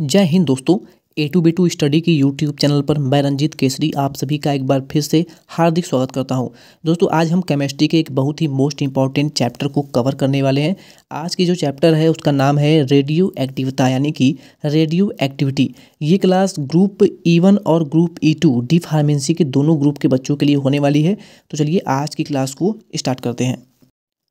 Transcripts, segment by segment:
जय हिंद दोस्तों A two B two study की यूट्यूब चैनल पर मैं रंजीत केसरी आप सभी का एक बार फिर से हार्दिक स्वागत करता हूं दोस्तों आज हम केमिस्ट्री के एक बहुत ही मोस्ट इंपॉर्टेंट चैप्टर को कवर करने वाले हैं आज की जो चैप्टर है उसका नाम है रेडियो एक्टिविता यानी कि रेडियो एक्टिविटी ये क्लास ग्रुप ई वन और group E two D pharmacy के दोनों ग्रुप के बच्चों के लिए होने वाली है तो चलिए आज की क्लास को स्टार्ट करते हैं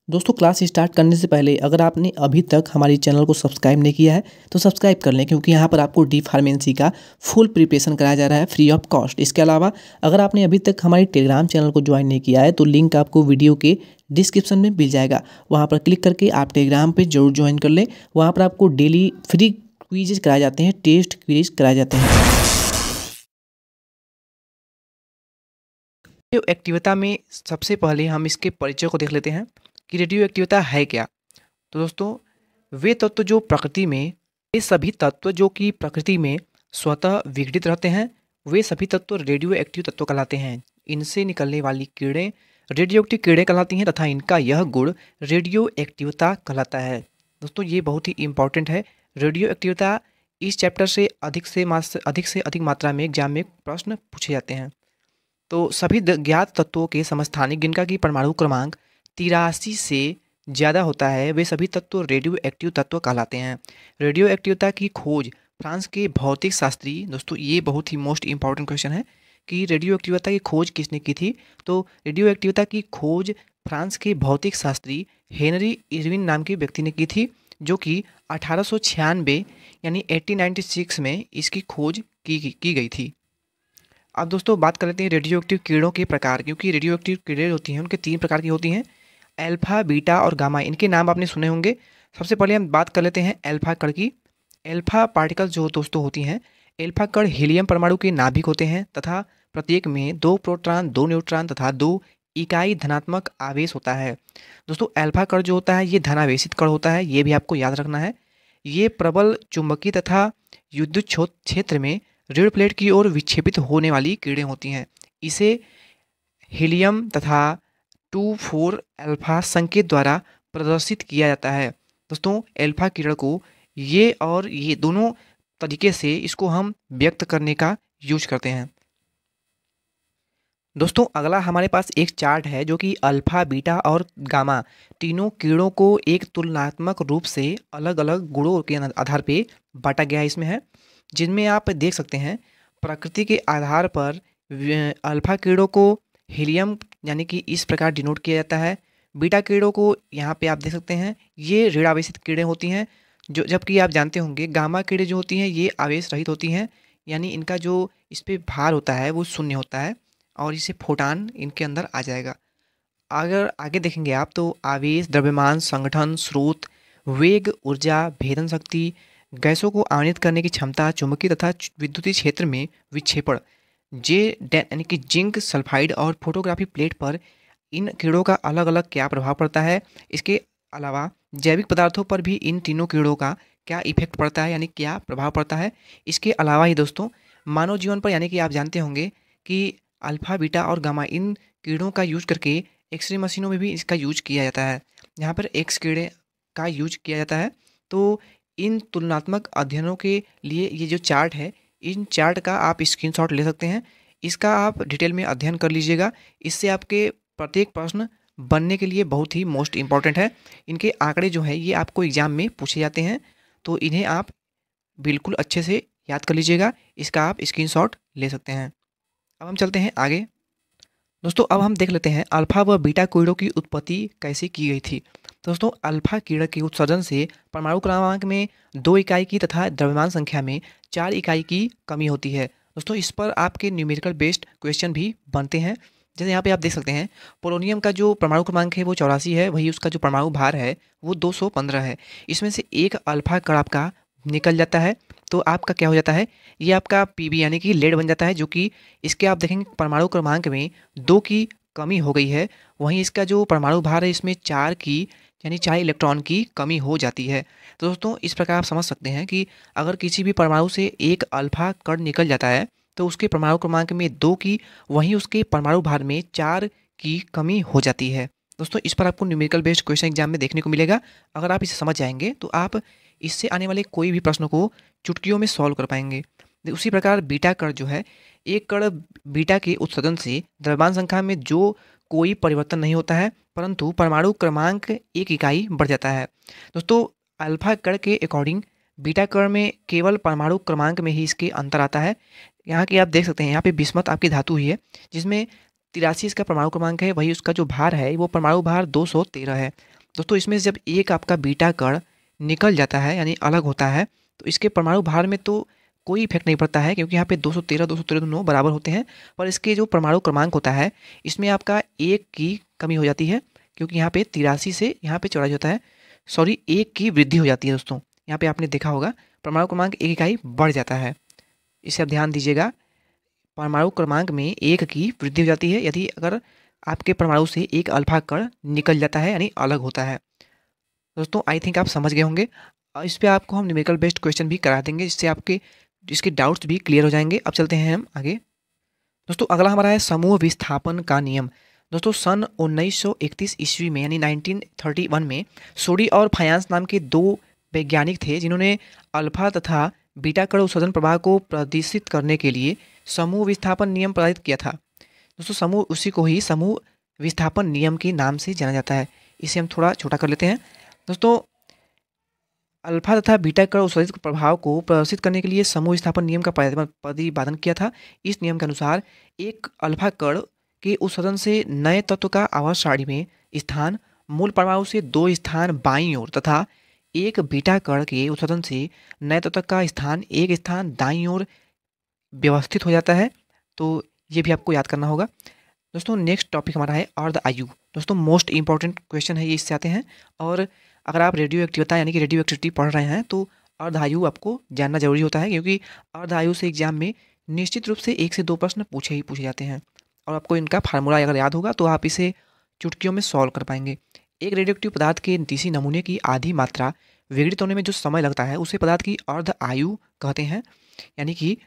दोस्तों क्लास स्टार्ट करने से पहले अगर आपने अभी तक हमारी चैनल को सब्सक्राइब नहीं किया है तो सब्सक्राइब कर लें क्योंकि यहाँ पर आपको डी फार्मेंसी का फुल प्रिपरेशन कराया जा रहा है फ्री ऑफ कॉस्ट इसके अलावा अगर आपने अभी तक हमारे टेलीग्राम चैनल को ज्वाइन नहीं किया है तो लिंक आपको वीडियो के डिस्क्रिप्शन में मिल जाएगा वहाँ पर क्लिक करके आप टेलीग्राम पर जरूर ज्वाइन कर लें वहाँ पर आपको डेली फ्री क्वीजेज कराए जाते हैं टेस्ट क्वीज कराए जाते हैं एक्टिविता में सबसे पहले हम इसके परिचय को देख लेते हैं कि रेडियो एक्टिवता है क्या तो दोस्तों वे तत्व जो प्रकृति में ये सभी तत्व जो कि प्रकृति में स्वतः विघटित रहते हैं वे सभी तत्व रेडियो एक्टिव तत्व कहलाते हैं इनसे निकलने वाली कीड़े रेडियो एक्टिव कीड़े कहलाती हैं तथा इनका यह गुण रेडियो एक्टिवता कहलाता है दोस्तों ये बहुत ही इंपॉर्टेंट है रेडियो एक्टिवता इस चैप्टर से अधिक से अधिक से अधिक मात्रा में एग्जाम में प्रश्न पूछे जाते हैं तो सभी ज्ञात तत्वों के समस्थानिक जिनका की परमाणु क्रमांक तिरासी से ज़्यादा होता है वे सभी तत्व रेडियो एक्टिव तत्व कहलाते हैं रेडियो एक्टिवता की खोज फ्रांस के भौतिक शास्त्री दोस्तों ये बहुत ही मोस्ट इंपॉर्टेंट क्वेश्चन है कि रेडियो एक्टिवता की खोज किसने की थी तो रेडियो एक्टिवता की खोज फ्रांस के भौतिक शास्त्री हेनरी इरविन नाम के व्यक्ति ने की थी जो कि अठारह यानी 1896 में इसकी खोज की, की, की गई थी अब दोस्तों बात कर लेते हैं रेडियो एक्टिव कीड़ों के प्रकार क्योंकि रेडियो एक्टिव कीड़े होती हैं उनके तीन प्रकार की होती हैं एल्फा बीटा और गामा इनके नाम आपने सुने होंगे सबसे पहले हम बात कर लेते हैं एल्फा कण की एल्फा पार्टिकल जो दोस्तों होती हैं एल्फा कण हीलियम परमाणु के नाभिक होते हैं तथा प्रत्येक में दो प्रोट्रॉन दो न्यूट्रॉन तथा दो इकाई धनात्मक आवेश होता है दोस्तों एल्फा कण जो होता है ये धनावेशित कण होता है ये भी आपको याद रखना है ये प्रबल चुंबकीय तथा युद्ध क्षेत्र में रेड प्लेट की ओर विक्षेपित होने वाली कीड़ें होती हैं इसे हीलियम तथा टू फोर अल्फा संकेत द्वारा प्रदर्शित किया जाता है दोस्तों अल्फा किरण को ये और ये दोनों तरीके से इसको हम व्यक्त करने का यूज करते हैं दोस्तों अगला हमारे पास एक चार्ट है जो कि अल्फा बीटा और गामा तीनों कीड़ों को एक तुलनात्मक रूप से अलग अलग गुणों के आधार पे बांटा गया है इसमें है जिनमें आप देख सकते हैं प्रकृति के आधार पर अल्फा कीड़ों को हीलियम यानी कि इस प्रकार डिनोट किया जाता है बीटा कीड़ों को यहाँ पे आप देख सकते हैं ये ऋण आवेशित कीड़े होती हैं जो जबकि आप जानते होंगे गामा कीड़े जो होती हैं ये आवेश रहित होती हैं यानी इनका जो इस पर भार होता है वो शून्य होता है और इसे फोटान इनके अंदर आ जाएगा अगर आगे देखेंगे आप तो आवेश द्रव्यमान संगठन स्रोत वेग ऊर्जा भेदन शक्ति गैसों को आणित करने की क्षमता चुंबकीय तथा विद्युतीय क्षेत्र में विक्षेपण जे यानी कि जिंक सल्फाइड और फोटोग्राफी प्लेट पर इन कीड़ों का अलग अलग क्या प्रभाव पड़ता है इसके अलावा जैविक पदार्थों पर भी इन तीनों कीड़ों का क्या इफेक्ट पड़ता है यानी क्या प्रभाव पड़ता है इसके अलावा ही दोस्तों मानव जीवन पर यानी कि आप जानते होंगे कि अल्फा बीटा और गामा इन कीड़ों का यूज करके एक्सरे मशीनों में भी इसका यूज किया जाता है यहाँ पर एक्स कीड़े का यूज किया जाता है तो इन तुलनात्मक अध्ययनों के लिए ये जो चार्ट है इन चार्ट का आप स्क्रीनशॉट ले सकते हैं इसका आप डिटेल में अध्ययन कर लीजिएगा इससे आपके प्रत्येक प्रश्न बनने के लिए बहुत ही मोस्ट इम्पॉर्टेंट है इनके आंकड़े जो है ये आपको एग्जाम में पूछे जाते हैं तो इन्हें आप बिल्कुल अच्छे से याद कर लीजिएगा इसका आप स्क्रीनशॉट ले सकते हैं अब हम चलते हैं आगे दोस्तों अब हम देख लेते हैं अल्फा व बीटा कीड़ों की उत्पत्ति कैसे की गई थी दोस्तों अल्फा कीड़ा के उत्सर्जन से परमाणु क्रमांक में दो इकाई की तथा द्रव्यमान संख्या में चार इकाई की कमी होती है दोस्तों इस पर आपके न्यूमेरिकल बेस्ड क्वेश्चन भी बनते हैं जैसे यहाँ पे आप देख सकते हैं पोलोनियम का जो परमाणु क्रमांक है वो चौरासी है वही उसका जो परमाणु भार है वो दो है इसमें से एक अल्फा कड़ाप का निकल जाता है तो आपका क्या हो जाता है ये आपका पी यानी कि लेड बन जाता है जो कि इसके आप देखेंगे परमाणु क्रमांक में दो की कमी हो गई है वहीं इसका जो परमाणु भार है इसमें चार की यानी चार इलेक्ट्रॉन की कमी हो जाती है तो दोस्तों इस प्रकार आप समझ सकते हैं कि अगर किसी भी परमाणु से एक अल्फा कण निकल जाता है तो उसके परमाणु क्रमांक में दो की वहीं उसके परमाणु भार में चार की कमी हो जाती है दोस्तों इस पर आपको न्यूमेरिकल बेस्ड क्वेश्चन एग्जाम में देखने को मिलेगा अगर आप इसे समझ जाएंगे तो आप इससे आने वाले कोई भी प्रश्नों को चुटकियों में सॉल्व कर पाएंगे उसी प्रकार बीटा कर जो है एक कर बीटा के उत्सर्जन से द्रव्यमान संख्या में जो कोई परिवर्तन नहीं होता है परंतु परमाणु क्रमांक एक इकाई बढ़ जाता है दोस्तों अल्फा कर के अकॉर्डिंग बीटा कर में केवल परमाणु क्रमांक में ही इसके अंतर आता है यहाँ की आप देख सकते हैं यहाँ पे बिस्मत आपकी धातु ही है जिसमें तिरासी इसका परमाणु क्रमांक है वही उसका जो भार है वो परमाणु भार दो है दोस्तों इसमें जब एक आपका बीटा कड़ निकल जाता है यानी अलग होता है तो इसके परमाणु भार में तो कोई इफेक्ट नहीं पड़ता है क्योंकि यहाँ पे 213 तेरह दोनों बराबर होते हैं पर इसके जो परमाणु क्रमांक होता है इसमें आपका एक की कमी हो जाती है क्योंकि यहाँ पे तिरासी से यहाँ पे चौरासी होता है सॉरी एक की वृद्धि हो जाती है दोस्तों यहाँ पे आपने देखा होगा परमाणु क्रमांक एक इकाई बढ़ जाता है इसे आप ध्यान दीजिएगा परमाणु क्रमांक में एक की वृद्धि हो जाती है यदि अगर आपके परमाणु से एक अल्फा कण निकल जाता है यानी अलग होता है दोस्तों आई थिंक आप समझ गए होंगे इस पर आपको हम न्यूमेरिकल बेस्ड क्वेश्चन भी करा देंगे जिससे आपके इसके डाउट्स भी क्लियर हो जाएंगे अब चलते हैं हम आगे दोस्तों अगला हमारा है समूह विस्थापन का नियम दोस्तों सन इकतीस ईस्वी में यानी 1931 में सोडी और फायांस नाम के दो वैज्ञानिक थे जिन्होंने अल्फा तथा बीटा कण उत्सर्जन प्रभाव को प्रदर्शित करने के लिए समूह विस्थापन नियम प्रदर्शित किया था दोस्तों समूह उसी को ही समूह विस्थापन नियम के नाम से जाना जाता है इसे हम थोड़ा छोटा कर लेते हैं दोस्तों अल्फा तथा बीटा कर उत्सर्जित प्रभाव को प्रदर्शित करने के लिए समूह स्थापन नियम का प्रतिपादन किया था इस नियम के अनुसार एक अल्फा कण के उत्सर्जन से नए तत्व का आवास सारणी में स्थान मूल परमाणु से दो स्थान बाईं ओर तथा एक बीटा कण के उत्सर्जन से नए तत्व का स्थान एक स्थान दाई ओर व्यवस्थित हो जाता है तो ये भी आपको याद करना होगा दोस्तों नेक्स्ट टॉपिक हमारा है और द आयु दोस्तों मोस्ट इंपॉर्टेंट क्वेश्चन है ये इससे आते हैं और अगर आप रेडियो एक्टिवता यानी कि रेडियो एक्टिविटी पढ़ रहे हैं तो अर्धायु आपको जानना जरूरी होता है क्योंकि अर्धायु से एग्जाम में निश्चित रूप से एक से दो प्रश्न पूछे ही पूछे जाते हैं और आपको इनका फार्मूला अगर याद होगा तो आप इसे चुटकियों में सॉल्व कर पाएंगे एक रेडियो एक्टिव पदार्थ के तीसरी नमूने की आधी मात्रा विघटित होने में जो समय लगता है उसे पदार्थ की अर्ध आयु कहते हैं यानी कि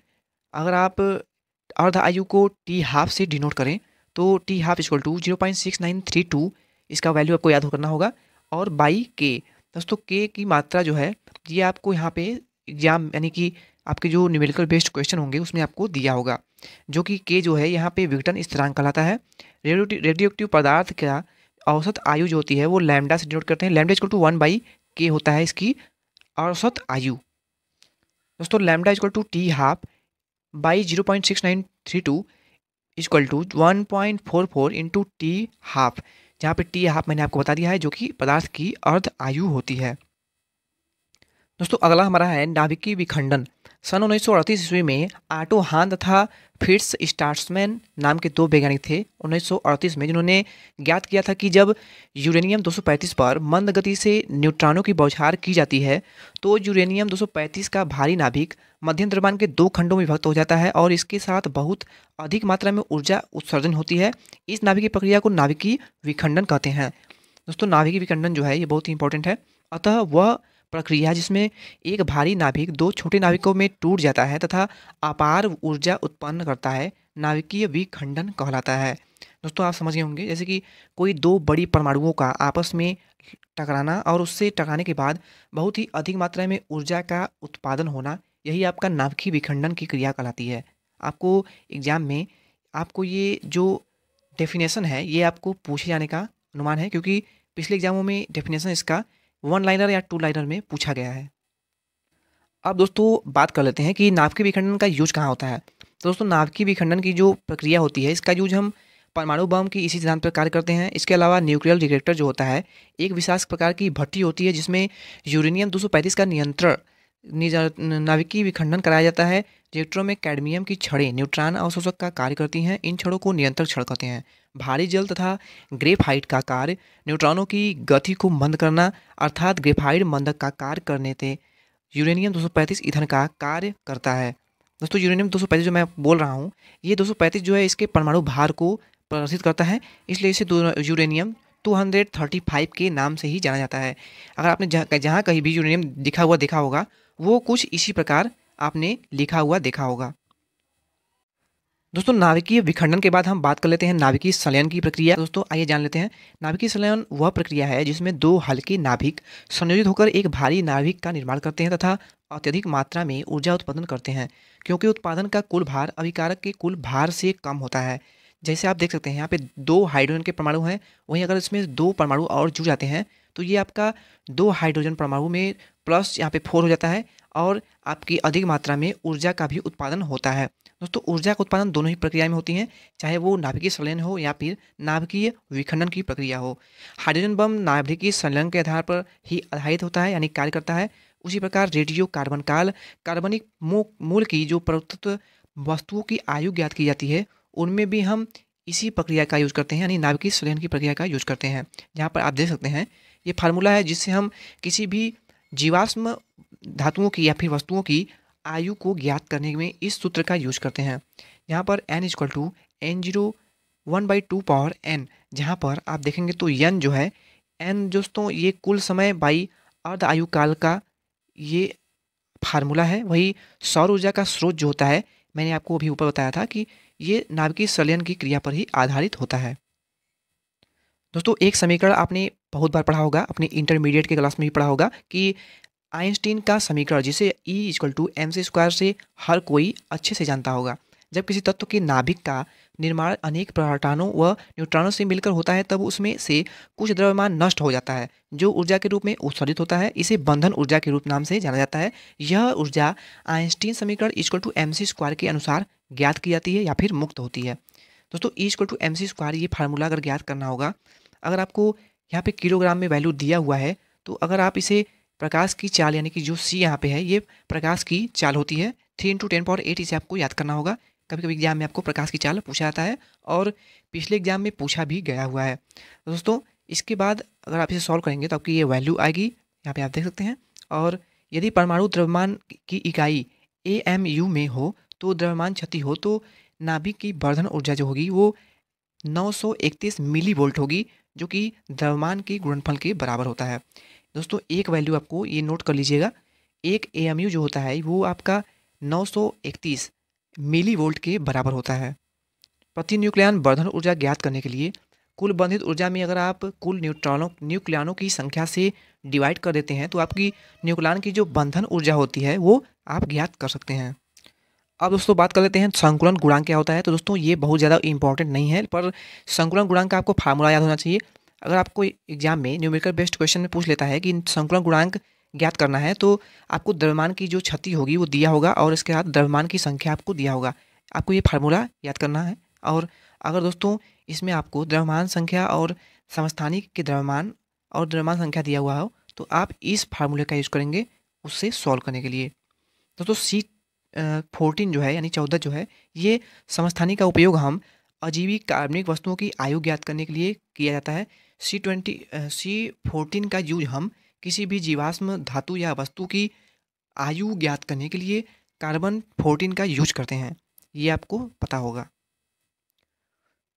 अगर आप अर्ध आयु को टी हाफ से डिनोट करें तो T half equal to zero point six nine three two इसका वैल्यू आपको याद करना होगा और बाई के दोस्तों के की मात्रा जो है ये आपको यहाँ पे एग्जाम यानी कि आपके जो न्यूमेरिकल बेस्ड क्वेश्चन होंगे उसमें आपको दिया होगा जो कि के जो है यहाँ पे विघटन स्थिरांक कहलाता है रेडियो एक्टिव पदार्थ का औसत आयु जो होती है वो लैमडा से डिनोट करते हैं lambda is to one by के होता है इसकी औसत आयु दोस्तों lambda equal to T half by zero point six nine three two equal to one point four four into T half जहाँ पर टी हाफ मैंने आपको बता दिया है जो कि पदार्थ की अर्ध आयु होती है दोस्तों अगला हमारा है नाभिकीय विखंडन सन उन्नीस सौ अड़तीस ईस्वी में आटो हान तथा फिट्स स्टार्समैन नाम के दो वैज्ञानिक थे 1938 में जिन्होंने ज्ञात किया था कि जब यूरेनियम 235 पर मंद गति से न्यूट्रॉनों की बौछार की जाती है तो यूरेनियम 235 का भारी नाभिक मध्यम द्रव्यमान के दो खंडों में विभक्त हो जाता है और इसके साथ बहुत अधिक मात्रा में ऊर्जा उत्सर्जन होती है इस नाभिकीय प्रक्रिया को नाभिकीय विखंडन कहते हैं दोस्तों नाभिकीय विखंडन जो है ये बहुत ही इंपॉर्टेंट है अतः वह प्रक्रिया जिसमें एक भारी नाभिक दो छोटे नाभिकों में टूट जाता है तथा अपार ऊर्जा उत्पन्न करता है नाभिकीय विखंडन कहलाता है दोस्तों आप समझ गए होंगे जैसे कि कोई दो बड़ी परमाणुओं का आपस में टकराना और उससे टकराने के बाद बहुत ही अधिक मात्रा में ऊर्जा का उत्पादन होना यही आपका नाभिकीय विखंडन की क्रिया कहलाती है आपको एग्जाम में आपको ये जो डेफिनेशन है ये आपको पूछे जाने का अनुमान है क्योंकि पिछले एग्जामों में डेफिनेशन इसका वन लाइनर या टू लाइनर में पूछा गया है अब दोस्तों बात कर लेते हैं कि नाभिकीय विखंडन का यूज कहाँ होता है तो दोस्तों नाभिकीय विखंडन की जो प्रक्रिया होती है इसका यूज हम परमाणु बम की इसी सिद्धांत पर कार्य करते हैं इसके अलावा न्यूक्लियर रिएक्टर जो होता है एक विशाल प्रकार की भट्टी होती है जिसमें यूरेनियम 235 का नियंत्रण नाभिकीय विखंडन कराया जाता है रिएक्टरों में कैडमियम की छड़ें न्यूट्रॉन अवशोषक का कार्य करती हैं इन छड़ों को नियंत्रक छड़ कहते हैं भारी जल तथा ग्रेफाइट का कार्य न्यूट्रॉनों की गति को मंद करना अर्थात ग्रेफाइट मंदक का कार्य करने से यूरेनियम 235 ईंधन का कार्य करता है दोस्तों यूरेनियम 235 जो मैं बोल रहा हूँ ये 235 जो है इसके परमाणु भार को प्रदर्शित करता है इसलिए इसे यूरेनियम 235 के नाम से ही जाना जाता है अगर आपने जहाँ जहाँ कहीं भी यूरेनियम लिखा हुआ देखा होगा वो कुछ इसी प्रकार आपने लिखा हुआ देखा होगा दोस्तों नाभिकीय विखंडन के बाद हम बात कर लेते हैं नाभिकीय संलयन की प्रक्रिया दोस्तों आइए जान लेते हैं नाभिकीय संलयन वह प्रक्रिया है जिसमें दो हल्के नाभिक संयोजित होकर एक भारी नाभिक का निर्माण करते हैं तथा अत्यधिक मात्रा में ऊर्जा उत्पादन करते हैं क्योंकि उत्पादन का कुल भार अभिकारक के कुल भार से कम होता है जैसे आप देख सकते हैं यहाँ पे दो हाइड्रोजन के परमाणु हैं वहीं अगर इसमें दो परमाणु और जुड़ जाते हैं तो ये आपका दो हाइड्रोजन परमाणु में प्लस यहाँ पे फोर हो जाता है और आपकी अधिक मात्रा में ऊर्जा का भी उत्पादन होता है दोस्तों ऊर्जा का उत्पादन दोनों ही प्रक्रिया में होती हैं चाहे वो नाभिकीय संलयन हो या फिर नाभिकीय विखंडन की प्रक्रिया हो हाइड्रोजन बम नाभिकीय संलयन के आधार पर ही आधारित होता है यानी कार्य करता है उसी प्रकार रेडियो कार्बन काल कार्बनिक मूल की जो प्रवृत्त वस्तुओं की आयु ज्ञात की जाती है उनमें भी हम इसी प्रक्रिया का यूज करते हैं यानी नाभिकीय संलयन की प्रक्रिया का यूज करते हैं जहाँ पर आप देख सकते हैं ये फार्मूला है जिससे हम किसी भी जीवाश्म धातुओं की या फिर वस्तुओं की आयु को ज्ञात करने में इस सूत्र का यूज करते हैं यहाँ पर N equal to N zero one by two power N जहाँ पर आप देखेंगे तो यन जो है एन दोस्तों ये कुल समय बाई अर्ध आयु काल का ये फार्मूला है वही सौर ऊर्जा का स्रोत जो होता है मैंने आपको अभी ऊपर बताया था कि ये नाभिकीय संलयन की क्रिया पर ही आधारित होता है दोस्तों एक समीकरण आपने बहुत बार पढ़ा होगा अपने इंटरमीडिएट के क्लास में भी पढ़ा होगा कि आइंस्टीन का समीकरण जिसे E equal to M C square से हर कोई अच्छे से जानता होगा जब किसी तत्व के नाभिक का निर्माण अनेक प्रोटानों व न्यूट्रॉनों से मिलकर होता है तब उसमें से कुछ द्रव्यमान नष्ट हो जाता है जो ऊर्जा के रूप में उत्सर्जित होता है इसे बंधन ऊर्जा के रूप नाम से जाना जाता है यह ऊर्जा आइंस्टीन समीकरण equal to M C square के अनुसार ज्ञात की जाती है या फिर मुक्त होती है दोस्तों equal to M C square ये फार्मूला अगर ज्ञात करना होगा अगर आपको यहाँ पे किलोग्राम में वैल्यू दिया हुआ है तो अगर आप इसे प्रकाश की चाल यानी कि जो सी यहाँ पे है ये प्रकाश की चाल होती है three into ten power eight इसे आपको याद करना होगा कभी कभी एग्जाम में आपको प्रकाश की चाल पूछा जाता है और पिछले एग्जाम में पूछा भी गया हुआ है तो दोस्तों इसके बाद अगर आप इसे सॉल्व करेंगे तो आपकी ये वैल्यू आएगी यहाँ पे आप देख सकते हैं और यदि परमाणु द्रव्यमान की इकाई ए एम यू में हो तो द्रव्यमान क्षति हो तो नाभिक की वर्धन ऊर्जा जो होगी वो इकतीस मिली वोल्ट होगी जो कि द्रव्यमान के गुणनफल के बराबर होता है दोस्तों एक वैल्यू आपको ये नोट कर लीजिएगा एक ए जो होता है वो आपका 931 मिली वोल्ट के बराबर होता है प्रति न्यूक्लियान वर्धन ऊर्जा ज्ञात करने के लिए कुल बंधित ऊर्जा में अगर आप कुल न्यूट्रॉनों न्यूक्लियानों की संख्या से डिवाइड कर देते हैं तो आपकी न्यूक्लियान की जो बंधन ऊर्जा होती है वो आप ज्ञात कर सकते हैं अब दोस्तों बात कर लेते हैं संकुलन गुणांक क्या होता है तो दोस्तों ये बहुत ज़्यादा इंपॉर्टेंट नहीं है पर संकुलन गुणांक का आपको फार्मूला याद होना चाहिए अगर आपको एग्जाम में न्यूमेरिकल बेस्ड क्वेश्चन में पूछ लेता है कि संकुलन गुणांक ज्ञात करना है तो आपको द्रव्यमान की जो क्षति होगी वो दिया होगा और इसके साथ द्रव्यमान की संख्या आपको दिया होगा आपको ये फार्मूला याद करना है और अगर दोस्तों इसमें आपको द्रव्यमान संख्या और समस्थानिक के द्रव्यमान और द्रव्यमान संख्या दिया हुआ हो तो आप इस फार्मूले का यूज़ करेंगे उससे सॉल्व करने के लिए दोस्तों सी फोर्टीन जो है यानी चौदह जो है ये समस्थानी का उपयोग हम अजीवी कार्बनिक वस्तुओं की आयु ज्ञात करने के लिए किया जाता है सी ट्वेंटी सी फोर्टीन का यूज हम किसी भी जीवाश्म धातु या वस्तु की आयु ज्ञात करने के लिए कार्बन फोर्टीन का यूज करते हैं ये आपको पता होगा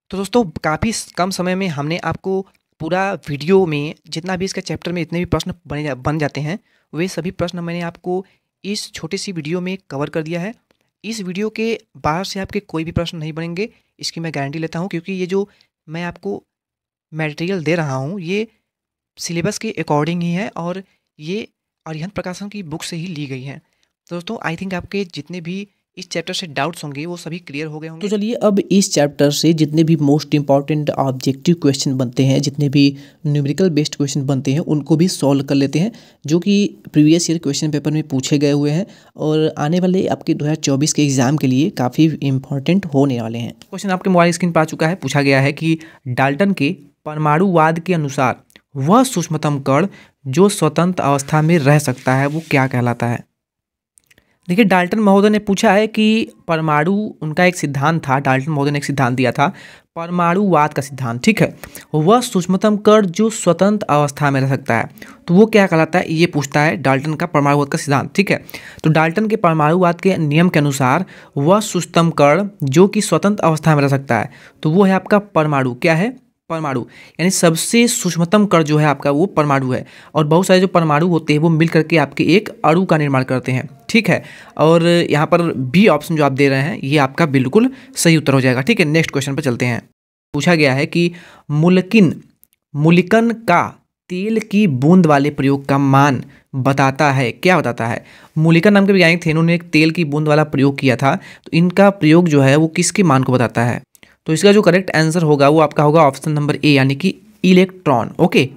तो दोस्तों काफ़ी कम समय में हमने आपको पूरा वीडियो में जितना भी इसका चैप्टर में जितने भी प्रश्न बने जा, बन जाते हैं वे सभी प्रश्न मैंने आपको इस छोटे सी वीडियो में कवर कर दिया है इस वीडियो के बाहर से आपके कोई भी प्रश्न नहीं बनेंगे इसकी मैं गारंटी लेता हूँ क्योंकि ये जो मैं आपको मेटेरियल दे रहा हूँ ये सिलेबस के अकॉर्डिंग ही है और ये अरिहंत प्रकाशन की बुक से ही ली गई है तो दोस्तों आई थिंक आपके जितने भी इस चैप्टर से डाउट्स होंगे वो सभी क्लियर हो गए होंगे तो चलिए अब इस चैप्टर से जितने भी मोस्ट इंपॉर्टेंट ऑब्जेक्टिव क्वेश्चन बनते हैं जितने भी न्यूमेरिकल बेस्ड क्वेश्चन बनते हैं उनको भी सॉल्व कर लेते हैं जो कि प्रीवियस ईयर क्वेश्चन पेपर में पूछे गए हुए हैं और आने वाले आपके दो के एग्जाम के लिए काफ़ी इंपॉर्टेंट होने वाले हैं क्वेश्चन आपके मोबाइल स्क्रीन पर आ चुका है पूछा गया है कि डाल्टन के परमाणुवाद के अनुसार वह सूक्ष्मतम कण जो स्वतंत्र अवस्था में रह सकता है वो क्या कहलाता है देखिए डाल्टन महोदय ने पूछा है कि परमाणु उनका एक सिद्धांत था डाल्टन महोदय ने एक सिद्धांत दिया था परमाणुवाद का सिद्धांत ठीक है वह सूक्ष्मतम कण जो स्वतंत्र अवस्था में रह सकता है तो वो क्या कहलाता है ये पूछता है डाल्टन का परमाणुवाद का सिद्धांत ठीक है तो डाल्टन के परमाणुवाद के नियम के अनुसार वह सूक्ष्मतम कण जो कि स्वतंत्र अवस्था में रह सकता है तो वो है आपका परमाणु क्या है परमाणु यानी सबसे सूक्ष्मतम कण जो है आपका वो परमाणु है और बहुत सारे जो परमाणु होते हैं वो मिल करके आपके एक अणु का निर्माण करते हैं ठीक है और यहाँ पर बी ऑप्शन जो आप दे रहे हैं ये आपका बिल्कुल सही उत्तर हो जाएगा ठीक है नेक्स्ट क्वेश्चन पर चलते हैं पूछा गया है कि मुलकिन मुलिकन का तेल की बूंद वाले प्रयोग का मान बताता है क्या बताता है मुलिकन नाम के वैज्ञानिक थे इन्होंने एक तेल की बूंद वाला प्रयोग किया था तो इनका प्रयोग जो है वो किसके मान को बताता है तो इसका जो करेक्ट आंसर होगा वो आपका होगा ऑप्शन नंबर ए यानी कि इलेक्ट्रॉन ओके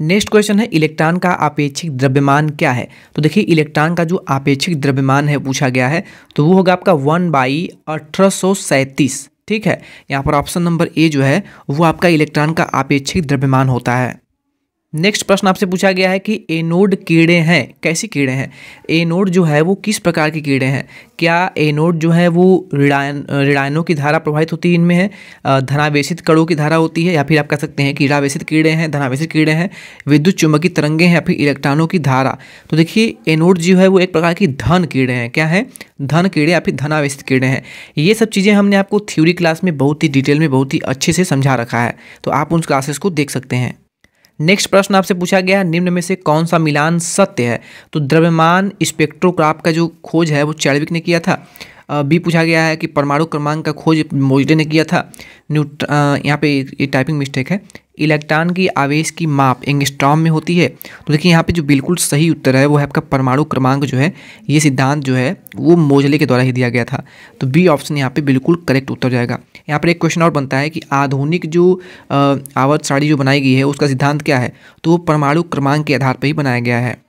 नेक्स्ट क्वेश्चन है इलेक्ट्रॉन का आपेक्षिक द्रव्यमान क्या है तो देखिए इलेक्ट्रॉन का जो आपेक्षिक द्रव्यमान है पूछा गया है तो वो होगा आपका वन बाई अठारह ठीक है यहाँ पर ऑप्शन नंबर ए जो है वो आपका इलेक्ट्रॉन का आपेक्षिक द्रव्यमान होता है नेक्स्ट प्रश्न आपसे पूछा गया है कि एनोड कीड़े हैं कैसे कीड़े हैं एनोड जो है वो किस प्रकार के कीड़े हैं क्या एनोड जो है वो रिडायन रिडायनों की धारा प्रभावित होती है इनमें है धनावेशित कड़ों की धारा होती है या फिर आप कह सकते हैं कीड़ावेशित कीड़े हैं धनावेशित कीड़े हैं विद्युत चुंबकीय तरंगे हैं या फिर इलेक्ट्रॉनों की धारा तो देखिए एनोड जो है वो एक प्रकार की धन कीड़े हैं क्या है धन कीड़े या फिर धनावेशित कीड़े हैं ये सब चीज़ें हमने आपको थ्योरी क्लास में बहुत ही डिटेल में बहुत ही अच्छे से समझा रखा है तो आप उन क्लासेस को देख सकते हैं नेक्स्ट प्रश्न आपसे पूछा गया है निम्न में से कौन सा मिलान सत्य है तो द्रव्यमान स्पेक्ट्रोग्राफ का जो खोज है वो चैडविक ने किया था बी पूछा गया है कि परमाणु क्रमांक का खोज मोजडे ने किया था न्यूट्र यहाँ पे ये टाइपिंग मिस्टेक है इलेक्ट्रॉन की आवेश की माप एंगस्ट्रॉम में होती है तो देखिए यहाँ पे जो बिल्कुल सही उत्तर है वो है आपका परमाणु क्रमांक जो है ये सिद्धांत जो है वो मोजले के द्वारा ही दिया गया था तो बी ऑप्शन यहाँ पे बिल्कुल करेक्ट उत्तर जाएगा यहाँ पर एक क्वेश्चन और बनता है कि आधुनिक जो आवर्त साड़ी जो बनाई गई है उसका सिद्धांत क्या है तो वो परमाणु क्रमांक के आधार पर ही बनाया गया है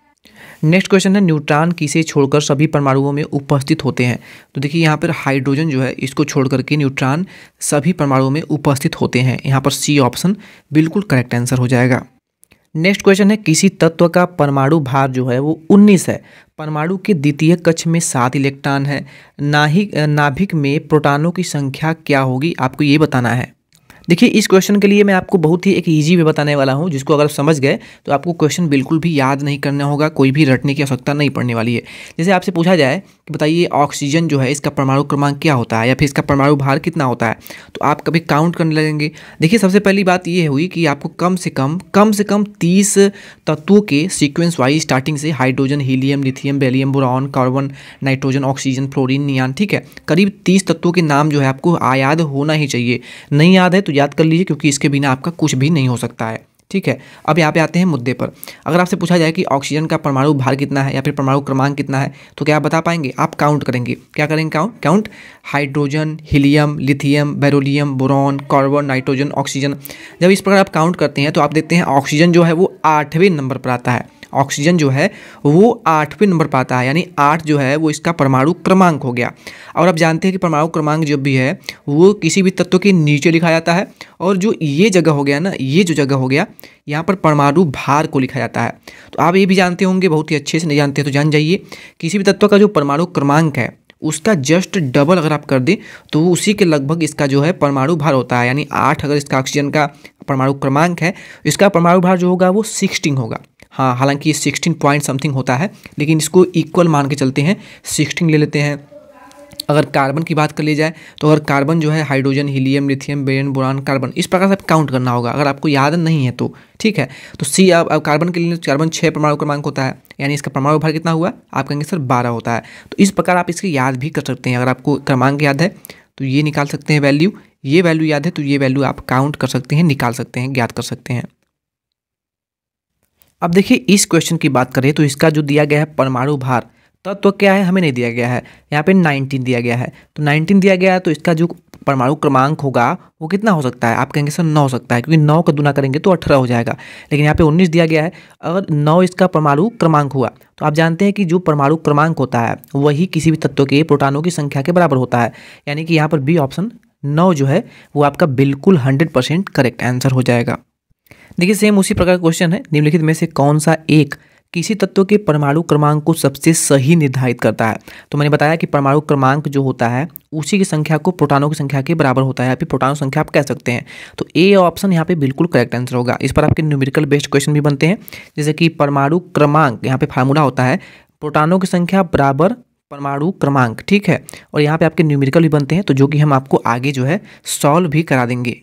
नेक्स्ट क्वेश्चन है न्यूट्रॉन किसे छोड़कर सभी परमाणुओं में उपस्थित होते हैं तो देखिए यहाँ पर हाइड्रोजन जो है इसको छोड़ करके न्यूट्रॉन सभी परमाणुओं में उपस्थित होते हैं यहाँ पर सी ऑप्शन बिल्कुल करेक्ट आंसर हो जाएगा नेक्स्ट क्वेश्चन है किसी तत्व का परमाणु भार जो है वो 19 है परमाणु के द्वितीय कक्ष में सात इलेक्ट्रॉन है नाहिक नाभिक में प्रोटानों की संख्या क्या होगी आपको ये बताना है देखिए इस क्वेश्चन के लिए मैं आपको बहुत ही एक ईजी वे बताने वाला हूँ जिसको अगर समझ गए तो आपको क्वेश्चन बिल्कुल भी याद नहीं करना होगा कोई भी रटने की आवश्यकता नहीं पड़ने वाली है जैसे आपसे पूछा जाए कि बताइए ऑक्सीजन जो है इसका परमाणु क्रमांक क्या होता है या फिर इसका परमाणु भार कितना होता है तो आप कभी काउंट करने लगेंगे देखिए सबसे पहली बात ये हुई कि आपको कम से कम कम से कम तीस तत्वों के सीक्वेंस वाइज स्टार्टिंग से hydrogen helium lithium beryllium boron carbon nitrogen oxygen fluorine neon ठीक है करीब तीस तत्वों के नाम जो है आपको याद होना ही चाहिए नहीं याद है तो याद कर लीजिए क्योंकि इसके बिना आपका कुछ भी नहीं हो सकता है ठीक है अब यहाँ पे आते हैं मुद्दे पर अगर आपसे पूछा जाए कि ऑक्सीजन का परमाणु भार कितना है या फिर परमाणु क्रमांक कितना है तो क्या आप बता पाएंगे आप काउंट करेंगे क्या करेंगे count count hydrogen helium lithium beryllium boron carbon nitrogen oxygen जब इस प्रकार आप काउंट करते हैं तो आप देखते हैं ऑक्सीजन जो है वो आठवें नंबर पर आता है ऑक्सीजन जो है वो आठवें नंबर पर आता है यानी आठ जो है वो इसका परमाणु क्रमांक हो गया और आप जानते हैं कि परमाणु क्रमांक जो भी है वो किसी भी तत्व के नीचे लिखा जाता है और जो ये जगह हो गया ना ये जो जगह हो गया यहाँ पर परमाणु भार को लिखा जाता है तो आप ये भी जानते होंगे बहुत ही अच्छे से नहीं जानते तो जान जाइए किसी भी तत्व का जो परमाणु क्रमांक है उसका जस्ट डबल अगर आप कर दें तो उसी के लगभग इसका जो है परमाणु भार होता है यानी आठ अगर इसका ऑक्सीजन का परमाणु क्रमांक है इसका परमाणु भार जो होगा वो सिक्सटीन होगा हाँ हालांकि ये सिक्सटीन पॉइंट समथिंग होता है लेकिन इसको इक्वल मान के चलते हैं सिक्सटीन ले लेते हैं अगर कार्बन की बात कर ली जाए तो अगर कार्बन जो है hydrogen helium lithium beryllium boron carbon इस प्रकार से आप काउंट करना होगा अगर आपको याद नहीं है तो ठीक है तो सी अब कार्बन के लिए कार्बन छः परमाणु क्रमांक होता है यानी इसका परमाणु भार कितना हुआ आप कहेंगे सर बारह होता है तो इस प्रकार आप इसकी याद भी कर सकते हैं अगर आपको क्रमांक याद है तो ये निकाल सकते हैं वैल्यू ये वैल्यू याद है तो ये वैल्यू आप काउंट कर सकते हैं निकाल सकते हैं ज्ञात कर सकते हैं अब देखिए इस क्वेश्चन की बात करें तो इसका जो दिया गया है परमाणु भार तत्व तो क्या है हमें नहीं दिया गया है यहाँ पे 19 दिया गया है तो 19 दिया गया है तो इसका जो परमाणु क्रमांक होगा वो कितना हो सकता है आप कहेंगे सर नौ हो सकता है क्योंकि नौ का दुना करेंगे तो अठारह हो जाएगा लेकिन यहाँ पे उन्नीस दिया गया है अगर नौ इसका परमाणु क्रमांक हुआ तो आप जानते हैं कि जो परमाणु क्रमांक होता है वही किसी भी तत्व के प्रोटानों की संख्या के बराबर होता है यानी कि यहाँ पर बी ऑप्शन नौ जो है वो आपका बिल्कुल हंड्रेड परसेंट करेक्ट आंसर हो जाएगा देखिए सेम उसी प्रकार का क्वेश्चन है निम्नलिखित में से कौन सा एक किसी तत्व के परमाणु क्रमांक को सबसे सही निर्धारित करता है तो मैंने बताया कि परमाणु क्रमांक जो होता है उसी की संख्या को प्रोटानों की संख्या के बराबर होता है या फिर प्रोटानों संख्या आप कह सकते हैं तो ए ऑप्शन यहाँ पे बिल्कुल करेक्ट आंसर होगा इस पर आपके न्यूमेरिकल बेस्ड क्वेश्चन भी बनते हैं जैसे कि परमाणु क्रमांक यहाँ पर फार्मूला होता है प्रोटानों की संख्या बराबर परमाणु क्रमांक ठीक है और यहाँ पे आपके न्यूमेरिकल भी बनते हैं तो जो कि हम आपको आगे जो है सॉल्व भी करा देंगे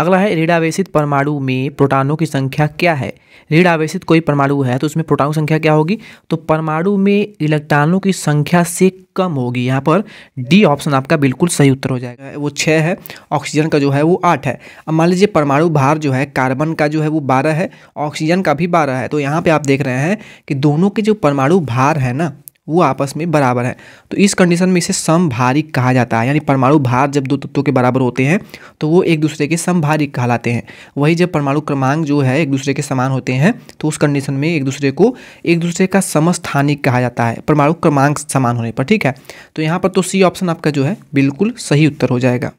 अगला है ऋण परमाणु में प्रोटानों की संख्या क्या है ऋण आवेशित कोई परमाणु है तो उसमें प्रोटानों की संख्या क्या होगी तो परमाणु में इलेक्ट्रॉनों की संख्या से कम होगी यहाँ पर डी ऑप्शन आपका बिल्कुल सही उत्तर हो जाएगा वो छः है ऑक्सीजन का जो है वो आठ है अब मान लीजिए परमाणु भार जो है कार्बन का जो है वो बारह है ऑक्सीजन का भी बारह है तो यहाँ पर आप देख रहे हैं कि दोनों के जो परमाणु भार है ना वो आपस में बराबर है तो इस कंडीशन में इसे समभारिक कहा जाता है यानी परमाणु भार जब दो तत्वों के बराबर होते हैं तो वो एक दूसरे के समभारिक कहलाते हैं वही जब परमाणु क्रमांक जो है एक दूसरे के समान होते हैं तो उस कंडीशन में एक दूसरे को एक दूसरे का समस्थानिक कहा जाता है परमाणु क्रमांक समान होने पर ठीक है तो यहाँ पर तो सी ऑप्शन आपका जो है बिल्कुल सही उत्तर हो जाएगा